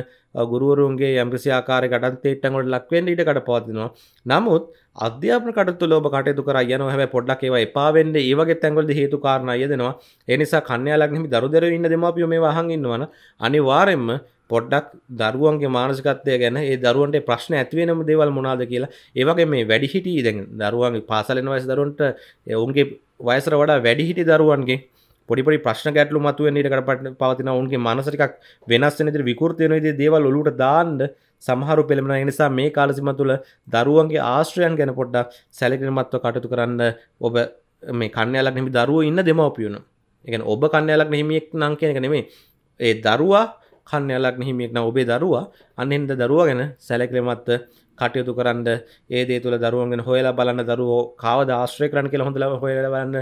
ගුරුවරුන්ගේ යම්කිසි ආකාරයක කටන්තේට්ටන්වලට ලක්වෙන්න ඉඩකට පවතිනවා නමුත් අධ්‍යාපන කටයුතු ඔබ කටයුතු කරා යනවා හැබැයි පොඩ්ඩක් ඒවා එපා වෙන්නේ ඒ වගේ තැන්වලදී හේතු කාරණා යෙදෙනවා ඒ නිසා කන්‍යා ලග්නෙහි දරුදරු ඉන්න දෙමාපියෝ මේවා අහන් ඉන්නවනම් අනිවාර්යයෙන්ම පොඩ්ඩක් දරුවන්ගේ මානසිකත්වය ගැන ඒ දරුවන්ට ප්‍රශ්න ඇතිවෙනම දේවල් මොනාද කියලා ඒවගේ මේ වැඩිහිටි දැන් දරුවන්ගේ පාසලෙන වයස දරුවන්ට ඔවුන්ගේ වයසර වඩා වැඩිහිටි දරුවන්ගේ පොඩිපොඩි ප්‍රශ්න ගැටලු මතුවෙන් ඊට කරපට පවතින ඔවුන්ගේ මානසිකක් වෙනස් වෙන විදිහට විකෘති වෙන විදිහේ දේවල් ඔලුවට දාන්න සමහරු පෙළඹෙන ඒ නිසා මේ කාලසීම තුළ දරුවන්ගේ ආශ්‍රයයන් ගැන පොඩ්ඩක් සැලකිලිමත්ව කටයුතු කරන්න ඔබ මේ කන්‍යාලක් හිමි දරුවෝ ඉන්න දෙමව්පියෝ නම් ඒ කියන්නේ ඔබ කන්‍යාලක් හිමියෙක් නම් කියන එක නෙමෙයි ඒ දරුවා කන්නයලක් මෙහිමියෙක්න ඔබේ දරවා අන්නෙන්ද දරුව ගැන සැලක්‍රමත්ත කටයුතු කරන්න ඒදේ තුළ දරුවන්ගෙන හොයලා බලන්න දරුවෝ කාවද ආශ්‍රය කරන් කියලා හොඳලා හොයලා බලන්න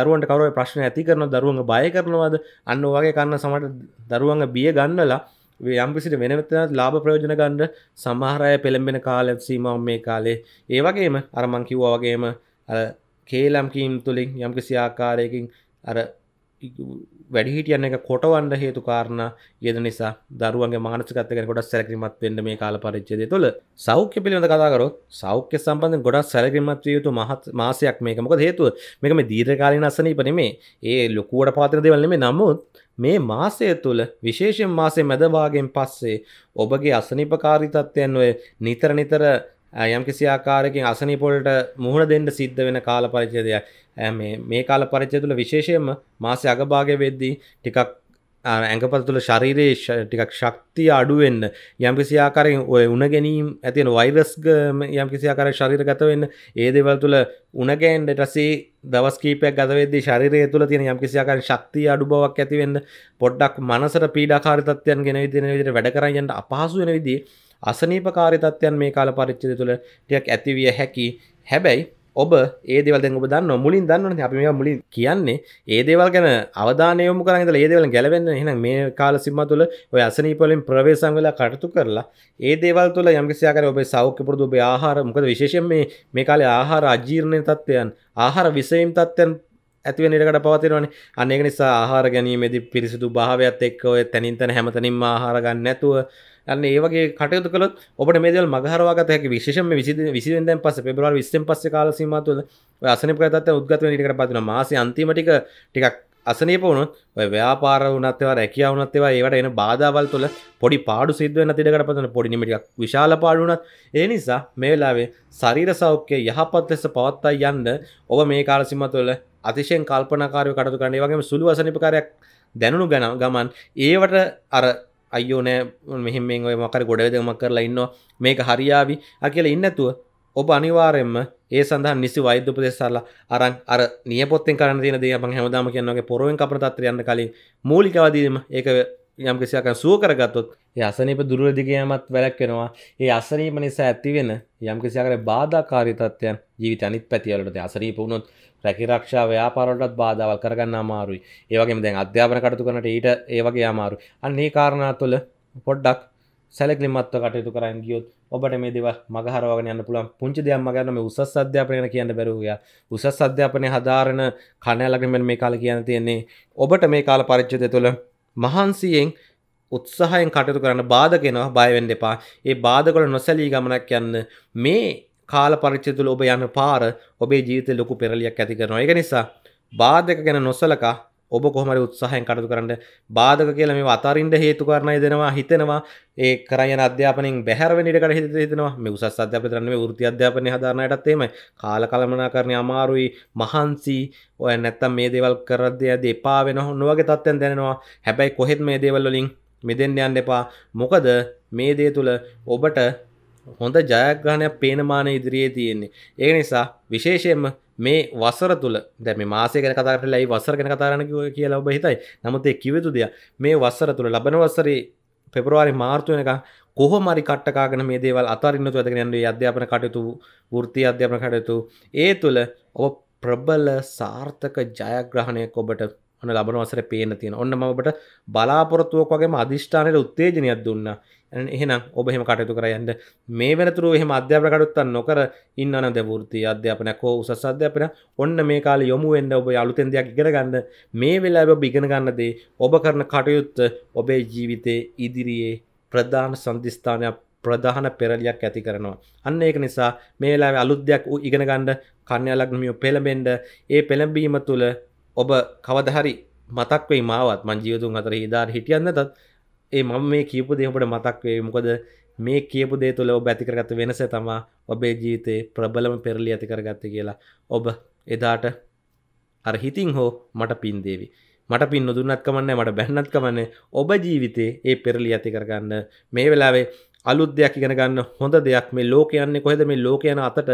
දරුවන්ට කවරේ ප්‍රශ්න ඇති කරන දරුවන්ගේ බය කරනවාද අන්න වගේ කන්න සමට දරුවන්ගේ බිය ගන්නලා යම්පිසිට වෙනවත්තනත් ලාභ ප්‍රයෝජන ගණ්ඩ සමහරය පෙළඹෙන කාලැත්සීම මේ කාලේ ඒවගේම අරමංකිව්වා වගේම කේලම්කීම් තුළින් යම්කිසි ආකාරයකින් අර වැඩිහිටියන්න එක කොටවන්න හේතු කාරණ යෙද නිසා දරුවන්ගේ මානසිකත්තක ගොඩ සැකිමත් වෙන්න මේ කාල පරිච්චේද තුළ සෞඛ්‍ය පිළිබඳ කතාකරොත් සෞඛ්‍ය සම්බන්ධ ගොඩක් සැලකිමත් යුතු මහත් මාසයක් මේක මොකද හේතුව මේක මේ දීර්ඝකාලීන අසනීප නෙමේ ඒ ලොකුවට පාත්‍ර දේවල් නෙමේ නමුත් මේ මාසය තුළ විශේෂයෙන් මාසේ මැදභාගයෙන් පස්සේ ඔබගේ අසනීපකාරීතත්වයන් ඔය නිතර නිතර යම් කිසි ආකාරකින් අසනිපොලට මුහුණ දෙන්න සිද්ධ වෙන කාල පරිච්ඡේදයක්. මේ කාල පරිච්ඡේදය තුළ විශේෂයෙන්ම මාසයේ අගභාගයේ වෙද්දී ටිකක් ඇඟපත තුළ ශරීරයේ ටිකක් ශක්තිය අඩු වෙන්න යම් කිසි ආකාරයෙන් ඔය උණ ගැනීම ඇති වෙන වෛරස් යම් කිසි ආකාරයෙන් ශරීරගත වෙන්න ඒ දේවල් තුළ උණ ගෑන්න ඊට පස්සේ දවස් කීපයක් ගත වෙද්දී ශරීරය තුළ තියෙන යම්කිසි ආකාරයෙන් ශක්තිය අඩු බවක් ඇති වෙන්න පොඩ්ඩක් මනසට පීඩාකාරී තත්ත්වයන් ගෙන විදින විදිහට වැඩ කරන් යන්න අපහසු වෙන විදිහේ අසනීපකාරී තත්ත්වයන් මේ කාල පරිච්ඡේදය තුළ ටිකක් ඇතිවිය හැකි. හැබැයි ඔබ ඒ දේවල් දැන් ඔබ දන්නව මුලින් දන්නවනේ අපි මේවා මුලින් කියන්නේ ඒ දේවල් ගැන අවධානය යොමු කරන් ඉඳලා ඒ දේවල් ගැලවෙන්න එහෙනම් මේ කාල සීමා තුළ ඔය අසනීප වලින් ප්‍රවේශම් වෙලා කටයුතු කරලා ඒ දේවල් තුළ යම්කිසි ආකාරයක ඔබේ සෞඛ්‍ය පුරුදු ඔබේ ආහාර මොකද විශේෂයෙන් මේ මේ කාලේ ආහාර අජීර්ණ තත්ත්වයන් ආහාර විසීම් තත්ත්වයන් ඇතිවෙන නිරකට පවතිනවනේ අන්න ඒක නිසා ආහාර ගැනීමේදී පිරිසිදු භාවයත් එක්ක ඔය තනින් තන හැමතැනින්ම ආහාර ගන්න නැතුව අන්න ඒවගේ කටයුතු කළ ඔබට මේදල් මගහරවාගත හැකි විශෂම විසි විසිදෙන් පස පෙබරවා විස්සෙන් පස්ස කාල සීමතුල අසන ප්‍රතත් උද්ගත නිට පතින මාස අන්තිමටික ටිකක් අසනය පවුණු ව්‍යාපාර වනත්තව රැකිය වනත්තව ඒවට එන බාධාවල් තුළ පොඩි පාඩු සිදුවන තිකට පතන පොඩිනිමටික් විශාල පාඩුනත් ඒ නිසා මේලාවේ සරීර සෞඛ්‍ය යහපත් ලෙස පවත්තා යන්න ඔබ මේ කාලසිම තුළ අතිශයෙන් කල්පනකාරය කටතු කරන්නේ වගේම සුළු වසනිපකාරයක් දැනුණු ගැන ගමන් ඒවට අර අයෝනෑ මෙහම ඔය මකර ගොඩ දෙමක් කරලා ඉන්න මේක හරියාවි අ ඉන්නතුව ඔබ අනිවාරෙන්ම ඒ සඳහා නිසි වෛද්‍යපදෙසල්ලා අරන් අර නියපොත්තෙන් කරන දේ දේ හැමදාම කියන්නගේ පොරුවෙන් කපන තත්ත්වයන්න කලින් මූලිකවදීම ඒක යම් කිසියකන් සුව කරගත්තොත් ඒ අසනීප දුරදිගයමත් වැලැක්වෙනවා ඒ අසනීම නිසා ඇතිවෙන යම් කිසියකර බාධාකාරී තත්ත්වයන් ජීවිත අනිත් පැතිවලට අසනීප වුණොත් රැකිරක්ෂා ව්‍යාපාරවලටත් බාධාවල් කරගන්න අමාරුයි ඒ වගේම දැන් අධ්‍යාපන කටයුතු කරනට ඊට ඒ වගේ අමාරුයි අන්න ඒ කාරණා තුළ පොඩ්ඩක් සැලකිලිමත්ව කටයුතු කරන් ගියොත් ඔබට මේ දේවල් මගහරවගෙන යන්න පුළුවන් පුංචි දෙයක් මගහරන මේ උසස් අධ්‍යාපනය ගැන කියන්න බැරුව ගියා උසස් අධ්‍යාපනයේ හදාරන කණැලගෙන මේ කාලේ කියන්න තියෙන්නේ ඔබට මේ කාල පරිච්ඡේදය තුළ මහන්සියෙන් උත්සාහයෙන් කටයුතු කරන්න බාධගෙනවා බයවෙන්න එපා ඒ බාධකොල නොසැලී ගමනක් යන්න මේ කාල පරිච්චිතුල ඔබ යන පාර ඔබේ ජීවිත ලොකු පෙරලියක් ඇති කරනවා එක නිසා බාධක ගැන නොසලකා ඔබ කොහමරි උත්සාහයෙන් කටතු කරන්න බාධක කියල මේ අතරින්ට හේතු කරණය දෙනවා හිතෙනවා ඒ කරයන අධ්‍යාපනින් බැහරවැනිට හිත හිතනවා මේ උසස් අධ්‍යාපතරන්න ෘති අධ්‍යාපනය හදාරණයටත්තේම කාල කළමනා කරණය අමාරුයි මහන්සි ඔය නැත්තම් මේ දේවල් කරද්‍ය අද එපා වෙන හොන්නවගේ තත්වයන් දැනවා හැබැයි කොහෙත් මේ දේවල්ලින් මෙදෙන්න්න යන්න එපා මොකද මේ දේ තුළ ඔබට හොඳ ජයග්‍රහණයක් පේනමාන ඉදිරියේ තියෙන්නේ ඒ නිසා විශේෂයෙන්ම මේ වසර තුළ දැම මාසයක කතරට ලයි වසර කෙන කතාරන කියලා ඔබ හිතයි නමුතේ කිවතු දෙය මේ වසර තුළ ලබන වසරේ පෙබරවාරි මාර්තුවනක කොහ මරි කට්ටකාගන මේ දේවල් අතාරන්නතු ඇතිගෙනන්නේ අධ්‍යාපන කටයුතු ෘති අධ්‍යාපන කටයුතු ඒ තුළ ඔ ප්‍රබල සාර්ථක ජයග්‍රහණයක් ඔබට ඔන්න ලබන වසර පේන තියෙන ඔන්න මබට බලාපොරොත්තුවක් වගේ අධිෂ්ඨානයට උත්තේජනයක් දුන්නා එහෙනම් ඔබහෙම කටයුතු කරයන්ට මේ වෙනතුරු එහෙම අධ්‍යාපනකටුත්තන් නොකර ඉන්නන දෙවෘති අධ්‍යාපනකෝ උසස් අධ්‍යාපන ඔන්න මේ කාල යොමු වෙන්න ඔබ අලුතෙන් දෙයක් ඉගෙනගන්න මේ වෙලා ඔබ ඉගෙනගන්නදේ ඔබ කරන කටයුත්ත ඔබේ ජීවිතයේ ඉදිරියේ ප්‍රධාන සන්ධස්ථානයක් ප්‍රධාන පෙරලියක් ඇති කරනවා. අන්න ඒක නිසා මේලා අලුද්‍යයක් වූ ඉගෙනගණ්ඩ කන්‍යලක්නමියෝ පෙළබෙන්ඩ ඒ පෙළඹීම තුළ ඔබ කවදහරි මතක්වේ මාවත් මං ජීවතුන් අතර හිදාර හිටියන්නතත් ඒ මම මේ කියපු දෙහොට මතක්වේ මොකද මේ කියපු දේ තුළ ඔබ ඇතිකරගත වෙනස තමා ඔබේ ජීතේ ප්‍රබලම පෙරලි ඇතිකරගත්ත කියලා ඔබ එදාට අර හිතින් හෝ මට පින් දේවි මට පින් නොදුන්නත් කමන්න මට බැන්නත් කමන්න ඔබ ජීවිතේ ඒ පෙරලි ඇති කරගන්න මේ වෙලාවේ අලුත් දෙයක් ඉගෙන ගන්න හොඳ දෙයක් මේ ලෝකයන්නේ කොහෙද මේ ලෝකයන අතට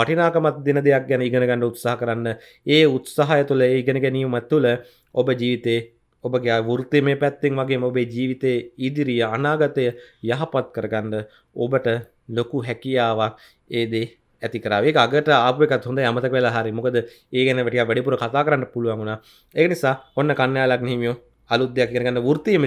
වටිනාකමත් දෙන දෙයක් ගැන ඉගෙන ගන්න උත්සාහ කරන්න ඒ උත්සාහය තුළ ඉගෙන ගැනීමත් තුළ ඔබ ජීවිතේ ඔබගේ වෘත්තය මේ පැත්තෙන් වගේ ඔබේ ජීවිතය ඉදිරිිය අනාගතය යහපත් කරගන්න ඔබට ලොකු හැකියාවක් ඒදේ ඇති කරේ අගට අපකත් හොඳ අමතක වෙලා හරි මොකද ඒ ගැන වැටිය වැඩිපුර කතා කරන්න පුළුවමුණ ඒ නිසා ඔන්න කන්නයාලක් නහිමියෝ අලුදයක් ගෙනගන්න ෘතියම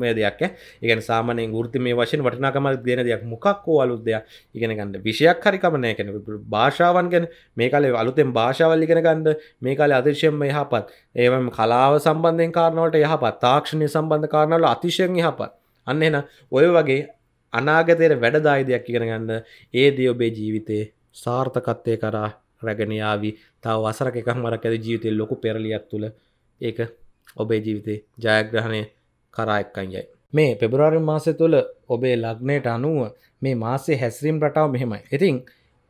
මේ දෙයක් ඒගන සාමනය ෘති මේ වශයෙන් වටනාකමක් දෙන දෙයක් මොකක්කෝ අලුදයක් ඉගෙනගන්න විෂයක් හරිකමනය කැන භාෂාවන් ගැන මේ කලේ අලුතෙන් භාෂාවල් ඉගෙනගන්න මේ කාල අතිශයෙන් යහපත් ඒම කලාව සම්බන්ධයෙන් කාරණවට යහපත් තාක්ෂණය සම්බන්ධ කාරණවල අතිශයෙන් යහපත් අන්න එන ඔය වගේ අනාගතයට වැඩදායිදයක් ඉගෙනගන්න ඒ දිය ඔබේ ජීවිතය සාර්ථකත්වය කරා රැගෙනයාාවී තව වසරක එකක් මරක් ඇද ජීවිතය ලොකු පෙරලියක් තුළ ඒක ඔබේ ජීවිතේ ජයග්‍රහණය කරා එක්කන් යයි. මේ පෙබරවාරි මාසය තුළ ඔබේ ලග්නයට අනුව මේ මාසේ හැස්රීම් රටාව මෙහෙමයි. ඉතින්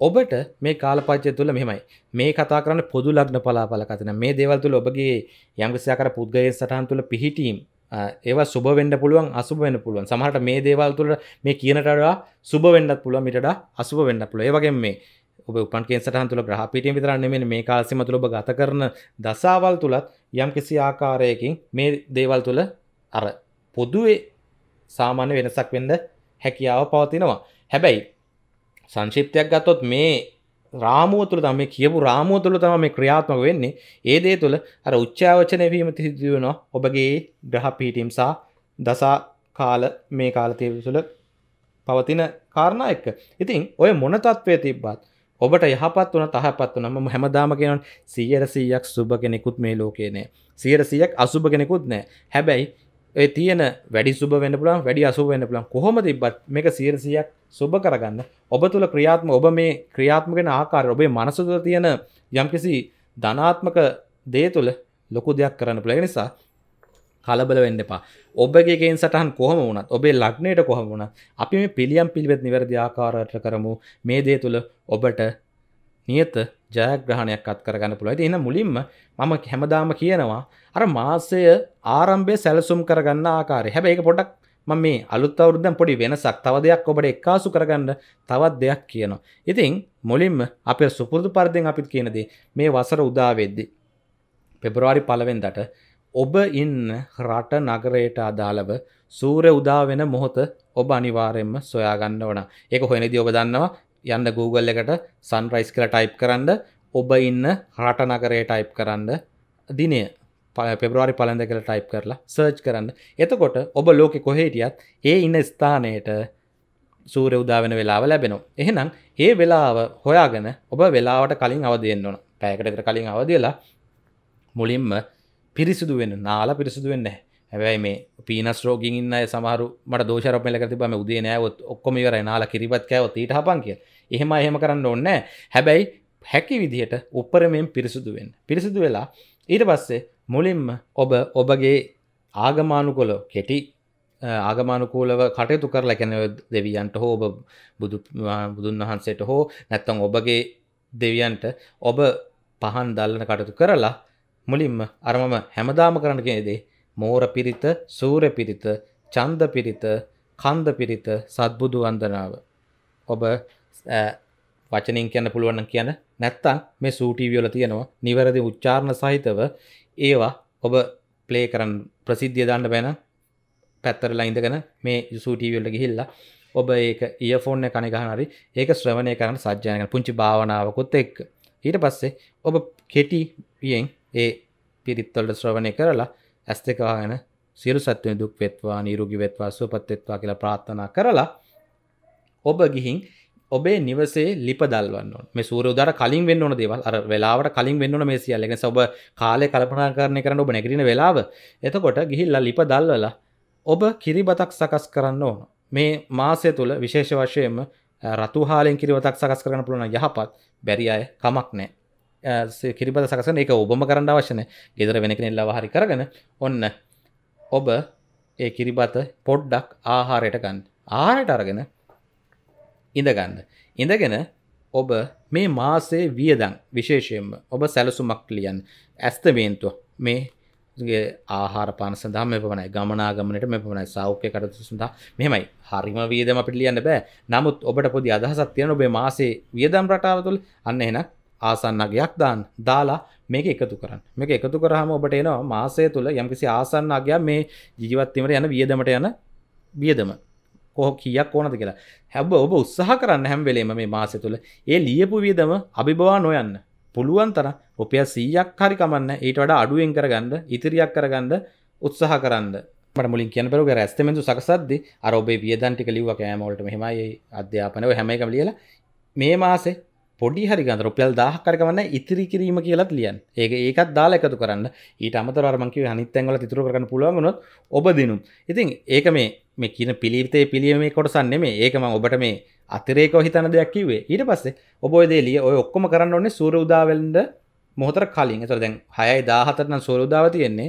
ඔබට මේ කාලපච්චය තුළ මෙමයි මේ කතා කරන පොදු ලක්න පලාපල කතන මේ දේවල් තුළ ඔබගේ යංගසයාකර පුද්ගය සටහන් තුළ පිහිටීම් ඒව සුබ වෙන්ඩ පුළුවන් අසුබ වෙන්න පුළුවන් සමහට මේ දේවල් තුළ මේ කියනටඩා සුබ වෙන්ඩත් පුළුව මිට අසුබ වෙන්න පුළුව ඒවගේ මේ ඔබ උපන් කේන්සටහන් තුළ ග්‍රහපිටිය විතර නෙමෙයි මේ කාලසීම තුළ ඔබ ගත කරන දසාවල් තුලත් යම් කිසි ආකාරයකින් මේ දේවල් තුළ අර පොදුවේ සාමාන්‍ය වෙනසක් වෙන්න හැකියාව පවතිනවා. හැබැයි සංක්ෂිප්තයක් ගත්තොත් මේ රාමුව තුළ තම මේ කියපු රාමුව තුළ තම මේ ක්‍රියාත්මක වෙන්නේ ඒ දේ තුළ අර උච්චාවචනය වීම සිදු වෙනවා ඔබගේ ග්‍රහ පිහිටීම් සහ දසා කාල මේ කාලතය තුළ පවතින කාරණා එක්ක. ඉතින් ඔය මොන තත්ත්වය තිබ්බත් ඔබට යහපත් වන තහපත් වනම හැමදාම කියෙනන් සියයට සීයක් සුභ කෙනෙකුත් මේ ලෝකේනෑ සියයට සියක් අසුභ කෙනෙකුත් නෑ හැබැයි ඒ තියන වැඩි සුබ වෙන පුලන් වැඩි අසු වෙන පුලන් කොහොම තිබත් මේක සියරසියක් සුබ කරගන්න ඔබ තුළ ක්‍රියාත්ම ඔබ මේ ක්‍රියාත්මගෙන ආකාර ඔබේ මනසුද තියෙන යම්කිසි ධනාත්මක දේ තුළ ලොකු දෙයක් කරන්න පුළ නිසා කලබල වෙන්න එපා ඔබගේගෙන් සටහන් කොහම වුණත් ඔබේ ලක්නයට කොහම වුණ අපි මේ පිළියම් පිළිවෙත් නිවැරදි ආකාරයට කරමු මේ දේ තුළ ඔබට නියත ජයග්‍රහණයක් අත් කරගන්න පුළුව ඇති එන්න මුලින්ම මම හැමදාම කියනවා අර මාසය ආරම්භය සැලසුම් කරගන්න ආකාරය හැබ ඒක පොඩක් ම මේ අලුත් අවුරුද්දන් පොඩි වෙනසක් තව දෙයක් ඔබට එක්කාසු කරගන්න තවත් දෙයක් කියනවා. ඉතින් මුලින්ම අපේ සුපුරදු පරදිෙන් අපිත් කියනදේ මේ වසර උදාවෙද්දි. පෙබරවාරි පලවෙන්දට ඔබ ඉන්න රට නගරයට අදාළව සූරය උදාවෙන මොහොත ඔබ අනිවාරයෙන්ම සොයාගන්න වන ඒක හොනදි ඔබ දන්නවා යන්න Google එකට සන්රයිස් කළ ටයිප් කරන්න ඔබ ඉන්න රට නගරේ ටයිප් කරන්න දිනය පෙබරවාරි පලඳ කළ ටයිප් කරලා සර්ච් කරන්න එතකොට ඔබ ලෝකෙ කොහේටියත් ඒ ඉන්න ස්ථානයට සූරය උදාවෙන වෙලාව ලැබෙනවා එහෙනම් ඒ වෙලාව හොයාගෙන ඔබ වෙලාවට කලින් අවදයෙන්න්න ඕන පෑකටතර කලින් අවදලා මුලින්ම පිරිසිදු වෙන නාලා පිරිසිදු වෙන්න හැබැයි මේ පීනස් රෝගින් ඉන්න සමහරු මට දෝෂරපල කරති බම උදේ නෑවත් ඔක්කොම ඉවර නාලා කිරිපත් කෑවත් ඊට හපන් කිය එහෙම එහෙම කරන්න ඕන්න හැබැයි හැකි විදිහට උපරමෙන් පිරිසිදු වෙන්න පිරිසිදු වෙලා ඊට පස්සේ මුලින්ම ඔබ ඔබගේ ආගමානුකොලො කෙටි ආගමානුකූලව කටයුතු කරලා කැනව දෙවියන්ට හෝ ඔබ බුදු බුදුන් වහන්සේට හෝ නැත්තම් ඔබගේ දෙවියන්ට ඔබ පහන් දල්ලන කටතු කරලා මුලින්ම අරමම හැමදාම කරන්න කියනදේ මෝර පිරිත සූර පිරිත චන්ද පිරිත කන්ද පිරිත සත්බුදු වන්දනාව ඔබ වචනින් කියන්න පුළුවන් කියන නැත්තම් මේ සූටීවියල තියෙනවා නිවැරදි උච්චාරණ සහිතව ඒවා ඔබ ප්ලේ කරන්න ප්‍රසිද්ධිය දාන්න බෑන පැත්තරලා ඉඳගෙන මේ සූටීවියල්ල ගිහිල්ලා ඔබ ඒක ඉයෆෝන්න කණ ගහනරි ඒක ශ්‍රවණය කරන්න සජ්‍යයන පුංචි භාවනාවකුත් එක් ඊට පස්සේ ඔබ කෙටියෙන් ඒ පිරිත්වලට ශ්‍රවණය කරලා ඇස් දෙකවාගෙන සියලු සත්වයන් දුක් වෙත්වා නිරෝගී වෙත්වා සුවපත් වෙත්වා කියලා ප්‍රාර්ථනා කරලා ඔබ ගිහින් ඔබේ නිවසේ ලිප දල්වන්න ඕන මේ සූර්ය උදාර කලින් වෙන්න ඕන දේවල් අර වෙලාවට කලින් වෙන්න ඕන මේ සියල්ල ඒ නිසා ඔබ කාලය කල්පනා කරන කරන ඔබ නැගිටින වෙලාව එතකොට ගිහිල්ලා ලිප දල්වලා ඔබ කිරිබතක් සකස් කරන්න ඕන මේ මාසය තුළ විශේෂ වශයෙන්ම රතුහාලෙන් කිරිවතක් සකස් කරන පුළුවන් යහපත් බැරි අය කමක් නෑ කිරිබද සකසන එක ඔබම කරන්න අවශ්‍යන ගෙදර වෙන කෙනෙල්ලා හරි කරගන ඔන්න ඔබ ඒ කිරිබත පොඩ්ඩක් ආහාරයට ගන්න ආහාරයට අරගෙන ඉඳගන්න ඉඳගෙන ඔබ මේ මාසේ වියදං විශේෂයෙන්ම ඔබ සැලසුමක් ලියන් ඇස්තවේන්තුව මේ ආහාර පාන සඳහම පමණයි ගමනාගමනට මෙ පමණයි සෞඛ්‍ය කරතු සඳහා මෙමයි හරිම වියදම පිට ලියන්න බෑ නමුත් ඔබට පොදි අදහසක් තියෙන ඔබේ මාසේ වියදම් රටාව තුළ අන්න එනක් ආසන්නගයක් දාන්න දාලා මේක එකතු කරන්න මේක එකතු කරහම ඔබට එනවා මාසය තුළ යම්කිසි ආසන්න අගයක් මේ ජීවත්වීමට යන වියදමට යන වියදම කොහ කියක් ඕනද කියලා හැබ ඔබ උත්සාහ කරන්න හැම් වෙලේම මේ මාසය තුළ ඒ ලියපු වියදම අභිබවා නොයන්න පුළුවන් තර රුපිය සීයක් හරි කමන්න ඊට වඩා අඩුවෙන් කරගන්න ඉතිරියක් කරගන්න උත්සාහ කරන්න මුලින් කියන පෙරු ඇස්තමෙන්තු සකසද්දි අරෝබේ වියදන්ටික ලිව කෑමවලට මෙහමයි අධ්‍යාපනව හැමයි කම ලියලා මේ මාසේ පොඩි හරි ගන්තර පෙල් දාහකරගවන්න ඉතිරි කිරීම කියලත් ලියන් ඒ ඒකත් දාලා එකතු කරන්න ඊට අමතරමක හනිත්තැන්වල තිතුර කරන පුළුවමනොත් ඔබ දිනුම් ඉතින් ඒක මේ මේ කියන පිළිවිතේ පිළියීමේ කොටසන්නේ මේ ඒකම ඔබට මේ අතිරේක හිතන දෙයක් කිවේ ඊට පස්සේ ඔබෝදේලිය ඔය ඔක්කොම කරන්න ඔන්නේ සූර උදාවල්ඩ මොහතර කලින් තර දැන් හයයි දාහතරන සෝරුදාව තියෙන්නේ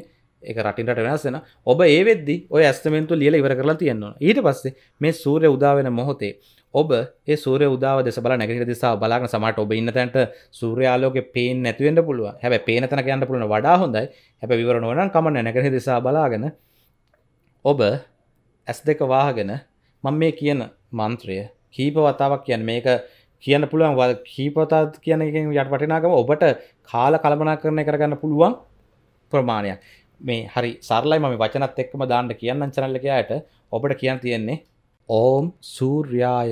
එක රටින්ට වෙනස්සෙන ඔබ ඒවෙදදි ඔය ඇස්තමෙන්තු ලියල ඉවර කරලා තියෙන්නවා ඊට පස්සේ මේ සූරය උදාවෙන මොහොතේ ඔබ ඒ සූර උදාව දෙස බල නැගට දිසා බලාගන සමට ඔබ ඉන්න තැන්ට සූරයාලෝක පේෙන් නැතිවෙන්ට පුළුව හැබ පේනතන කියන්න පුළුව වඩා හොඳයි හැබ විවරණවන කමන නැගට දිසා බලාගෙන ඔබ ඇස් දෙක වාහගෙන මං මේ කියන මන්ත්‍රය කීප වතාවක් කියන් මේක කියන්න පුළුවන් වල් කීපතාත් කියන එකින් යට වටිනාකම ඔබට කාල කළමනා කරණය කරගන්න පුළුවන් ප්‍රමාණයක් මේ හරි සරලයි මම වචනත් එක්කම දාන්න කියන්න චනල්ලකයායට ඔබට කියන්න තියෙන්නේ ඕම් සූර්යාය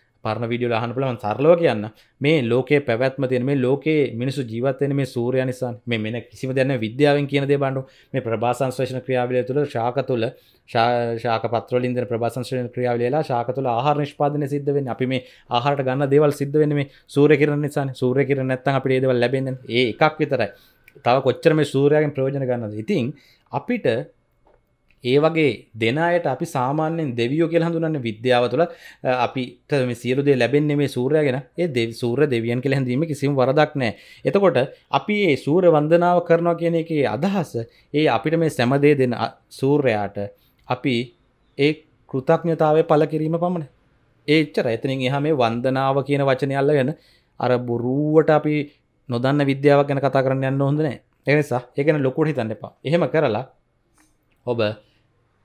පරණ විඩියෝ හන පුලන් සරලෝ කියන්න මේ ලෝකේ පැවැත්ම තියෙන මේ ලෝකේ මිනිසු ජීවත්තයන මේ සූරය නිසාන් මේ මෙන කිසිම දෙන්න විද්‍යාවෙන් කියනදේ බණ්ඩු මේ ප්‍රභාසංශේෂණ ක්‍රියාවලය තුළ ශාක තුළ ශාක පත්‍රලින්ද ප්‍රභාසංශයෙන් ක්‍රියාවලලා ශාක තුළ ආහාර නිෂ්පාදන සිද්ධ වෙන අපි මේ ආහාරට ගන්න දේවල් සිද්ධ වෙන මේ සූරය කිරණ නිසා සූරය කිරණ නැත්තම් අපිට ඒ දේවල් ලැබෙන්නේ ඒ එකක් විතරයි තව කොච්චර මේ සූර්යයෙන් ප්‍රයෝජන ගන්නද ඉතින් අපිට ඒ වගේ දෙන අයට අපි සාමාන්‍යෙන් දෙවියෝ කියලා හඳුනන්න විද්‍යාව තුළ අපිට මේ සියලු දේ ලැබෙන්නේ මේ සූර්යය ගැන ඒ දෙවි සූර්ය දෙවියන් කියලා හැඳීම කිසිම වරදක් නැහැ. එතකොට අපි මේ සූර්ය වන්දනාව කරනවා කියන එකේ අදහස ඒ අපිට මේ සෑම දේ දෙන සූර්යයාට අපි ඒ කෘතඥතාවය පළ කිරීම පමණයි. ඒ එච්චරයි. එතනින් එහා මේ වන්දනාව කියන වචනේ අල්ලගෙන අර බොරුවට අපි නොදන්න විද්‍යාවක් ගැන කතා කරන්න යන්න හොඳ නැහැ. ඒ නිසා ඒ ගැන ලොකුවට හිතන්න එපා. එහෙම කරලා ඔබ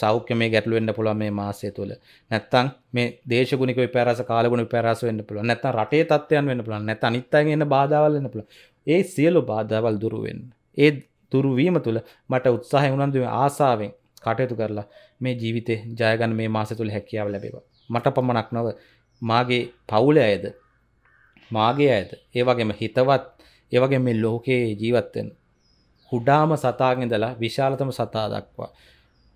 සෞඛ්‍ය මේ ගැටලුවෙන්න්න පුළුව මේ මාසය තුළ නැත්තං මේ දේශගුණික පැරස කාලගුණ පැරස වන්න පුළ නැත රටේ තත්වයන් වන්න පුළන් නැත අනිත්තගන්න බාධාවලන්න පුළ ඒ සියලු බාධාවල් දුරුවෙන් ඒ දුරුවීම තුළ මට උත්සාහ උනන්දුව ආසාාවෙන් කටයුතු කරලා මේ ජීවිතය ජයගන මේ මාස තුළ හැකියාව ලැබේව මට පමණක් නොව මාගේ පවුල ඇයද මාගේ ඇද ඒවගේම හිතවත් ඒවගේ මේ ලෝකයේ ජීවත්වෙන් කුඩාම සතාගෙදලා විශාලතම සතා දක්වා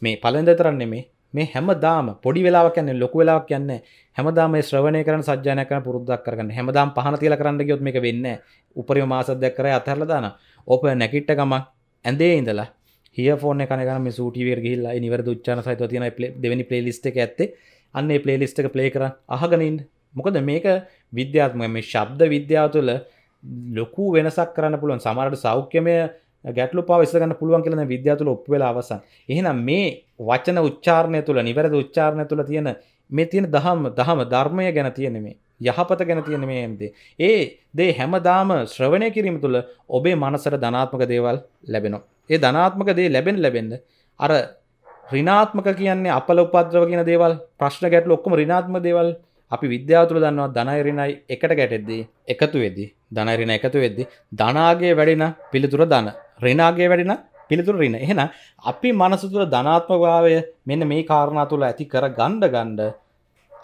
මේ පලඳ තරන්නේ මේ මේ හැමදාම පොඩි වෙලාව කියන්න ලොකු වෙලා කියන්න හැමදාම ශ්‍රවණය කරන සජ්‍යන කන පුරුද්දක් කරන්න හැමදාම් පහන තියල කරන්න ගියොත් මේ වෙන්න උපරිම මාසදයක් කර අතහරලදාන ඕප නැකිට්ට ගමක් ඇඳේ ඉඳලා හියෆෝන කනගම සූටිවර ගහිල්ලා නිවර දුච්චාන සහිත තියන දෙවැනි පලේලිස්ට එක ඇත්තේ අන්නේ පලේලිස්ට එක පලේ කර අහගනින් මොකද මේක විද්‍යාත්ම මේ ශබ්ද විද්‍යාව තුළ ලොකු වෙනසක් කරන්න පුළුවන් සමරට සෞඛ්‍යමය ගැටලු පවස්සගන්න පුළුවන් කියලන විද්‍යාතුල ඔප් වෙලා අවසන් එහෙනම් මේ වචන උච්චාරණය තුළ නිවැරද උච්චාරණය තුළ තියෙන මේ තියෙන දහම දහම ධර්මය ගැන තියෙන මේ යහපත ගැන තියෙන මේ ඇම්දේ ඒ දේ හැමදාම ශ්‍රවණය කිරීම තුළ ඔබේ මනසර ධනාත්මක දේවල් ලැබෙනවා ඒ ධනාත්මක දේ ලැබෙන් ලැබෙන්ද අර රිනාත්මක කියන්නේ අපල උපද්‍රව කියන දේවල් ප්‍රශ්න ගැටලු ඔක්කොම රිනාත්ම දේවල් අපි විද්‍යාතුළ දන්නවා ධනයිරිනයි එකට ගැටෙද්දී එකතු වෙදි ධනයිරින එකතු වෙද්දි ධනාගේ වැඩෙන පිළිතුර දන රෙනාගේ වැඩෙන පිළිතුර රින එහෙන අපි මනසතුර ධනාත්මභාවය මෙන්න මේ කාරණා තුළ ඇති කර ගණ්ඩ ගණ්ඩ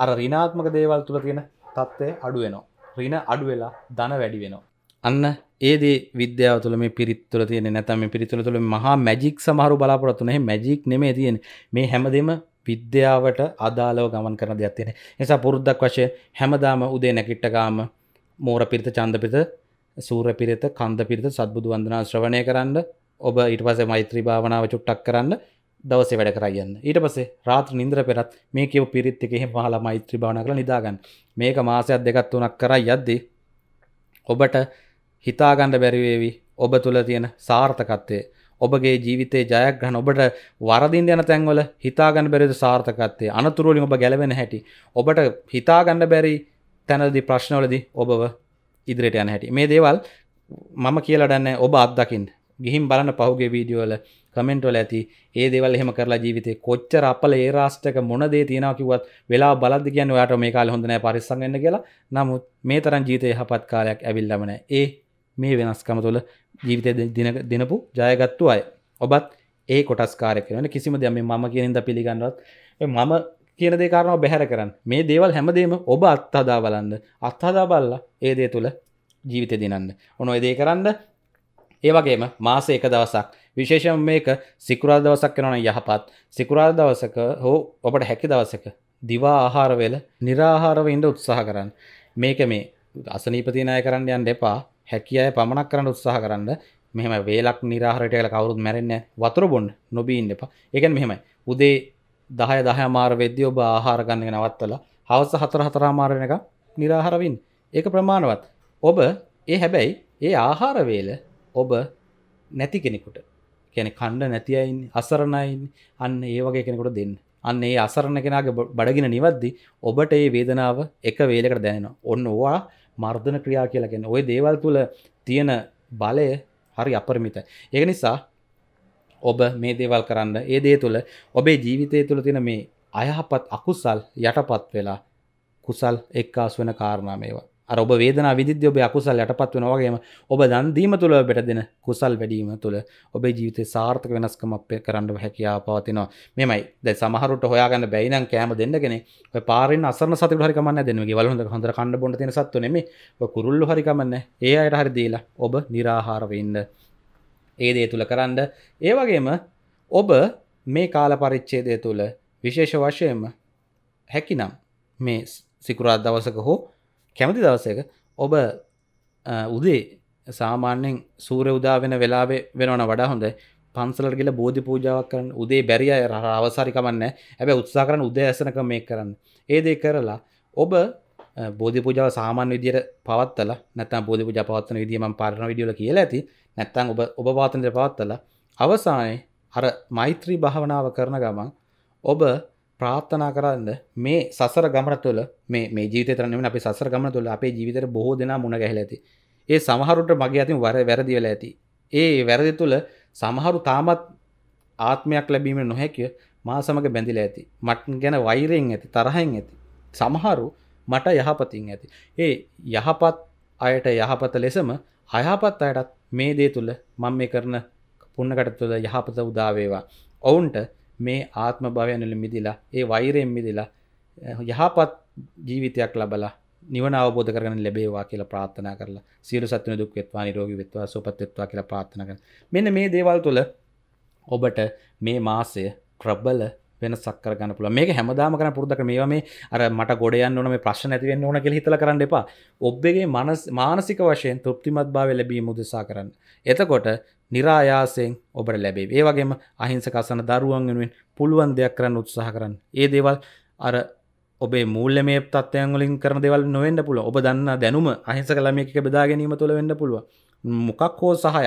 අර රිනාත්මක දේවල් තුළ තියෙන තත්ත්වය අඩුවෙනවා රින අඩුවෙලා ධන වැඩි වෙනවා අන්න ඒදේ විද්‍යාව තුළ මේ පිරිත්තුල තියෙන නැතම පිරිතුළ තුළ මහා මැජික් සමහරු බලාපොරත්තුනේ මැජික් නෙමේ තියෙන මේ හැමදම විද්‍යාවට අදාලව ගමන් කරන දෙයක් තියෙන නිසා පුරුද්දක් වශය හැමදාම උදේ නැකිට්ටකාම මෝර පිරිත චන්දපිත සූර පිරිත කන්ද පිරිත සත්බුදු වන්දනා ශ්‍රවණය කරන්න ඔබ ඉට පස මෛත්‍රී භාවනාව චුට්ටක් කරන්න දවසේ වැඩ කරයන්න ඊට පසේ රාත්‍ර නින්ද්‍ර පෙරත් මේ කියව පිරිත්තකෙහෙ මහලා මෛත්‍රී භාවන කළ නිදාගන්න මේක මාසයක් දෙකත් වනක් කරයි යද්දී ඔබට හිතාගණ්ඩ බැරිවේවි ඔබ තුළ තියෙන සාර්ථකත්වය ඔබගේ ජීවිතේ ජයග්‍රහණ ඔබට වරදින් යන තැන්වල හිතාගන්න බැරිද සාර්ථකත්වය අනතුරුවලින් ඔබ ගැලවෙන හැටි ඔබට හිතාගන්න බැරි තැනදි ප්‍රශ්නවලදි ඔබව ඉදිරියට යන හැටි මේ දේවල් මම කියලඩන්න ඔබ අත්දකිින් ගිහිම් බලන්න පහුගේ වීඩියෝල කමෙන්ටවල ඇති ඒ දෙවල් එහෙම කරලා ජීවිතේ කොච්චර අපල ඒ රාෂ්ටක මොනදේ තියෙනවා කිව්වත් වෙලා බලද්දි කියන්නේ ඔයාට මේ කාලේ හොඳ නැහැ පරිස්සම් වෙන්න කියලා. නමුත් මේ තරම් ජීවිතේ යහපත් කාලයක් ඇවිල්ලාම නැහැ. ඒ මේ වෙනස්කම තුළ ජීවිතේ දින දිනපු ජයගත්තු අය. ඔබත් ඒ කොටස් කාර්යයක් වෙනවා. කිසිම දෙයක් මේ මම කියන ඉඳ පිළිගන්නවත් මම කියන දේ කාරණාව බැහැර කරන්න මේ දේවල් හැමදේම ඔබ අත්හදා බලන්න අත්හදා බලලා ඒ දේ තුළ ජීවිතය දිනන්න ඔනො දේ කරන්න ඒ වගේම මාස එක දවසක් විශේෂම මේක සිකුරා දවසක් වෙනවන යහපත් සිකුරා දවසක හෝ ඔබට හැකි දවසක දිවා ආහාරවෙල නිරාහාරව ඉඳ උත්සාහ කරන්න මේක මේ අසනීපතිනාය කරන්න යන්න එපා හැකි අය පමණක් කරන්න උත්සාහ කරන්න මෙහම වේලක් නිරාහරට කල කවරුත් මැරෙන්න වතුර බොන්න නොබීන්න එපා එකන් මෙහෙමයි උදේ දහය දහ මාර වෙද්‍ය ඔබ ආහාරගන්නක නවත්තල හවස හතර හතරාමාරණ එක නිරාහරවින් ඒක ප්‍රමාණවත් ඔබ ඒ හැබැයි ඒ ආහාරවේල ඔබ නැති කෙනෙකුට කැන කණ්ඩ නැතියින් අසරණයින් අන්න ඒ වගේ කෙනෙකුට දෙන්න අන්න ඒ අසරණ කෙනගේ බඩගෙන නිවද්දි ඔබට ඒ වේදනාව එක වේලකට දැනෙන ඔන්න ඕවා මර්ධන ක්‍රියා කියලගෙන ඔය දේවල් තුළ තියෙන බලය හරි අපරමිත ඒ නිසා ඔබ මේ දේවල් කරන්න ඒ දේ තුළ ඔබේ ජීවිතය තුළ තින මේ අයහපත් අකුසල් යටපත් වෙලා කුසල් එක්කාස් වෙන කාරණා මේවා අර ඔබ වේදන විදිද්‍ය ඔබ අකුසල් යටපත් වෙන වගේම ඔබ දන්දීම තුළ බෙට දෙන කුසල් වැඩීම තුළ ඔබේ ජීවිතය සාර්ථක වෙනස්කම අපේ කරන්න හැකියා පවතිනවා මෙමයි ද සමහරුට හොයාගන්න බැයිනම් කෑම දෙන්නගෙන පාරෙන් අසරන සතු හරිකමන්න දෙනගේ වලහොඳ හොඳ කණඩ බොට තින සත්තු නෙමේ කුරුල්ලු හරිකමන්න ඒ අයට හරි දීලා ඔබ නිරාහාරවෙන්න ඒ දේ තුළ කරන්න ඒවගේම ඔබ මේ කාල පරිච්චේදය තුළ විශේෂ වශයෙන්ම හැකිනම් මේ සිකුරාත් දවසක හෝ කැමති දවසක ඔබ උදේ සාමාන්‍යෙන් සූර උදා වෙන වෙලාවේ වෙනවන වඩා හොඳ පන්සලට ගිල බෝධි පූජාවක් කරන උදේ බැරිය අවසාරිකමන්න ඇබ උත්සා කරන උදේ ඇසනක මේ කරන්න ඒදේ කරලා ඔබ බෝධි පූජාව සාමාන්‍ය විදියට පවත්තල නැත බෝධි පූජා පවත්වන විදිම පරණ විඩියල කියලා ඇති නැත්තං ඔබ ඔබ පාතන්ත්‍ර පවත්තලා අවසානයේ අර මෛත්‍රී භාවනාව කරන ගමන් ඔබ ප්‍රාර්ථනා කරන්න මේ සසර ගමන තුළ මේ මේ ජීවිතය තරන්නේ අපි සසර ගමන තුළ අපේ ජීවිතයට බොහෝ දෙනා මුණ ගැහිලා ඇති. ඒ සමහරුට මගේ අතින් වර වැරදි වෙලා ඇති. ඒ වැරදි තුළ සමහරු තාමත් ආත්මයක් ලැබීම නොහැකිය මා සමග බැඳිලා ඇති. මට ගැන වෛරයෙන් ඇති, තරහෙන් ඇති. සමහරු මට යහපතින් ඇති. ඒ යහපත් අයට යහපත ලෙසම අයහපත් අයටත් මේ දේ තුළ මං මේ කරන පුන්නකට තුළ යහපත උදාවේවා ඔවුන්ට මේ ආත්ම භවයනල මිදිලා ඒ වෛරයෙන් මිදිලා යහපත් ජීවිතයක් ලබලා නිවන අවබෝධ කරගන්න ලැබේවා කියලා ප්‍රාර්ථනා කරලා සියලු සත්වන දුක් වෙත්වා නිරෝගී වෙත්වා සුවපත් වෙත්වා කියලා ප්‍රාර්ථනා කරනවා මෙන්න මේ දේවල් තුළ ඔබට මේ මාසය ප්‍රබල වෙන සක්කර ගන්න පුළ මේ හැමදාම කන පුරදක මේ මේ අර මට ගොඩයන් ඕන මේ ප්‍රශ්න ඇතිවෙන්න ඕන කෙ හිතල කරන්න එපා ඔබ්බගේ මනස් මානසික වශයෙන් තෘප්තිමත් භාව ලැබී මුදසා කරන්න එතකොට නිරායාසයෙන් ඔබට ලැබේ ඒ වගේම අහිංසකසන දරුවන් වෙනුවෙන් පුළුවන් දෙයක් කරන්න උත්සාහ කරන්න ඒ දේවල් අර ඔබේ මුල්ල මේ තත්වයන්ගලින් කරන දෙවල් නොවෙන්න පුළ ඔබ දන්න දැනුම අහිස කළමයක බෙදා ගැනීම තුළ වෙන්න පුළුව මොකක් හෝ සහය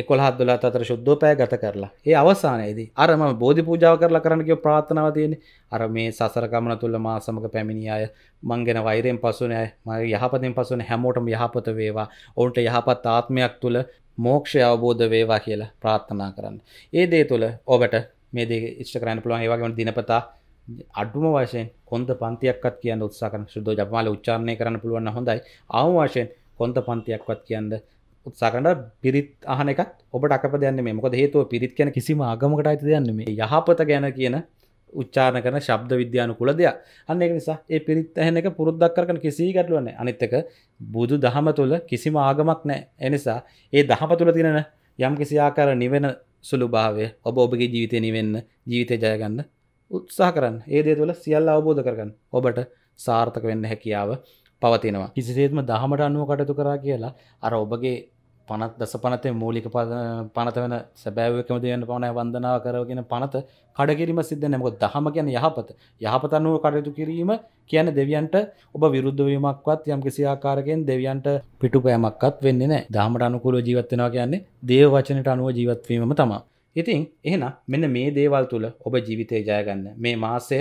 එකොල් හදදුලා අතර ශුද්ධෝපය ගත කරලා ඒ අවසානයේදී අරම බෝධි පූජාව කරලා කරන්නක ප්‍රාථනාව තියෙන අර මේ සසරකමන තුල්ල මා සමඟ පැමිණි අය මංගෙන වෛරයෙන් පසුනය මගේ යහපතින් පසුන හැමෝටම යහපත වේවා ඔවුන්ට යහපත් ආත්මයක් තුළ මෝක්ෂය අවබෝධ වේවා කියලා ප්‍රාත්ථනා කරන්න. ඒ දේ තුළ ඔබට මේ දේ ඉෂ්ට කරන්න පුළුවන් ඒවගේම දිනපතා අඩුම වශයෙන් කොන්ද පන්තියක්ත් කියන්න උත්සාකන ශුද්ධ ජපමාල උච්චාරණය කරන්න පුළුවන්න හොඳයි අවවාශයෙන් කොන්ද පන්තියක්වත් කියන්න උත්සාකට පිරිත් අහන එකත් ඔබට අප දයන්න මේමක හේතුව පිරිත් කියන කිසිම ආගමකට අයිති දයන්න මේ යහපත ගැන කියන උච්චාන කරන ශබ්ද විද්‍යාන කුල දෙයක් අන්න එක නිසා ඒ පිරිත් ඇහෙන එක පුරුද්දක් කරන කිසි ගැටලුවන්නේ අනිත්තක බුදු දහම තුළ කිසිම ආගමක් නෑ එනිසා ඒ දහම තුළ තිනෙන යම් කිසි ආකාර නිවෙන සුළු භාවය ඔබ ඔබගේ ජීවිතය නිවෙන්න ජීවිතය ජයගන්න උත්සාහ කරන්න ඒ දේ තුළ සියල්ල අවබෝධ කරගන්න ඔබට සාර්ථක වෙන්න හැකියාව පවතිනවා කිසිසේත්ම දහමට අනුව කටතු කරා කියලා අර ඔබගේ පනත් දස පනතේ මූලික පනත වෙන සැබෑවකම දයන්න පවනය වන්දනාව කරගෙන පනත කඩකිරීම සිද්ධ නැමකො දහම කියන යහපත යහපතන්නුව කටයුතු කිරීම කියන දෙවියන්ට ඔබ විරුද්ධවීමක්වත් යම් කිසි ආකාරකෙන් දෙවියන්ට පිටු පෑමක්වත් වෙන්න නෑ දාමට අනුකුලෝ ජීවත්වෙනවා කියන්නේ දේව වචනට අනුව ජීවත්වීම තමා. ඉතින් එහෙන මෙන්න මේ දේවල් තුළ ඔබ ජීවිතය ජයගන්න මේ මාසය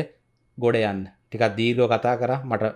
ගොඩ යන්න ටිකක් දීර්ගෝ කතා කර මට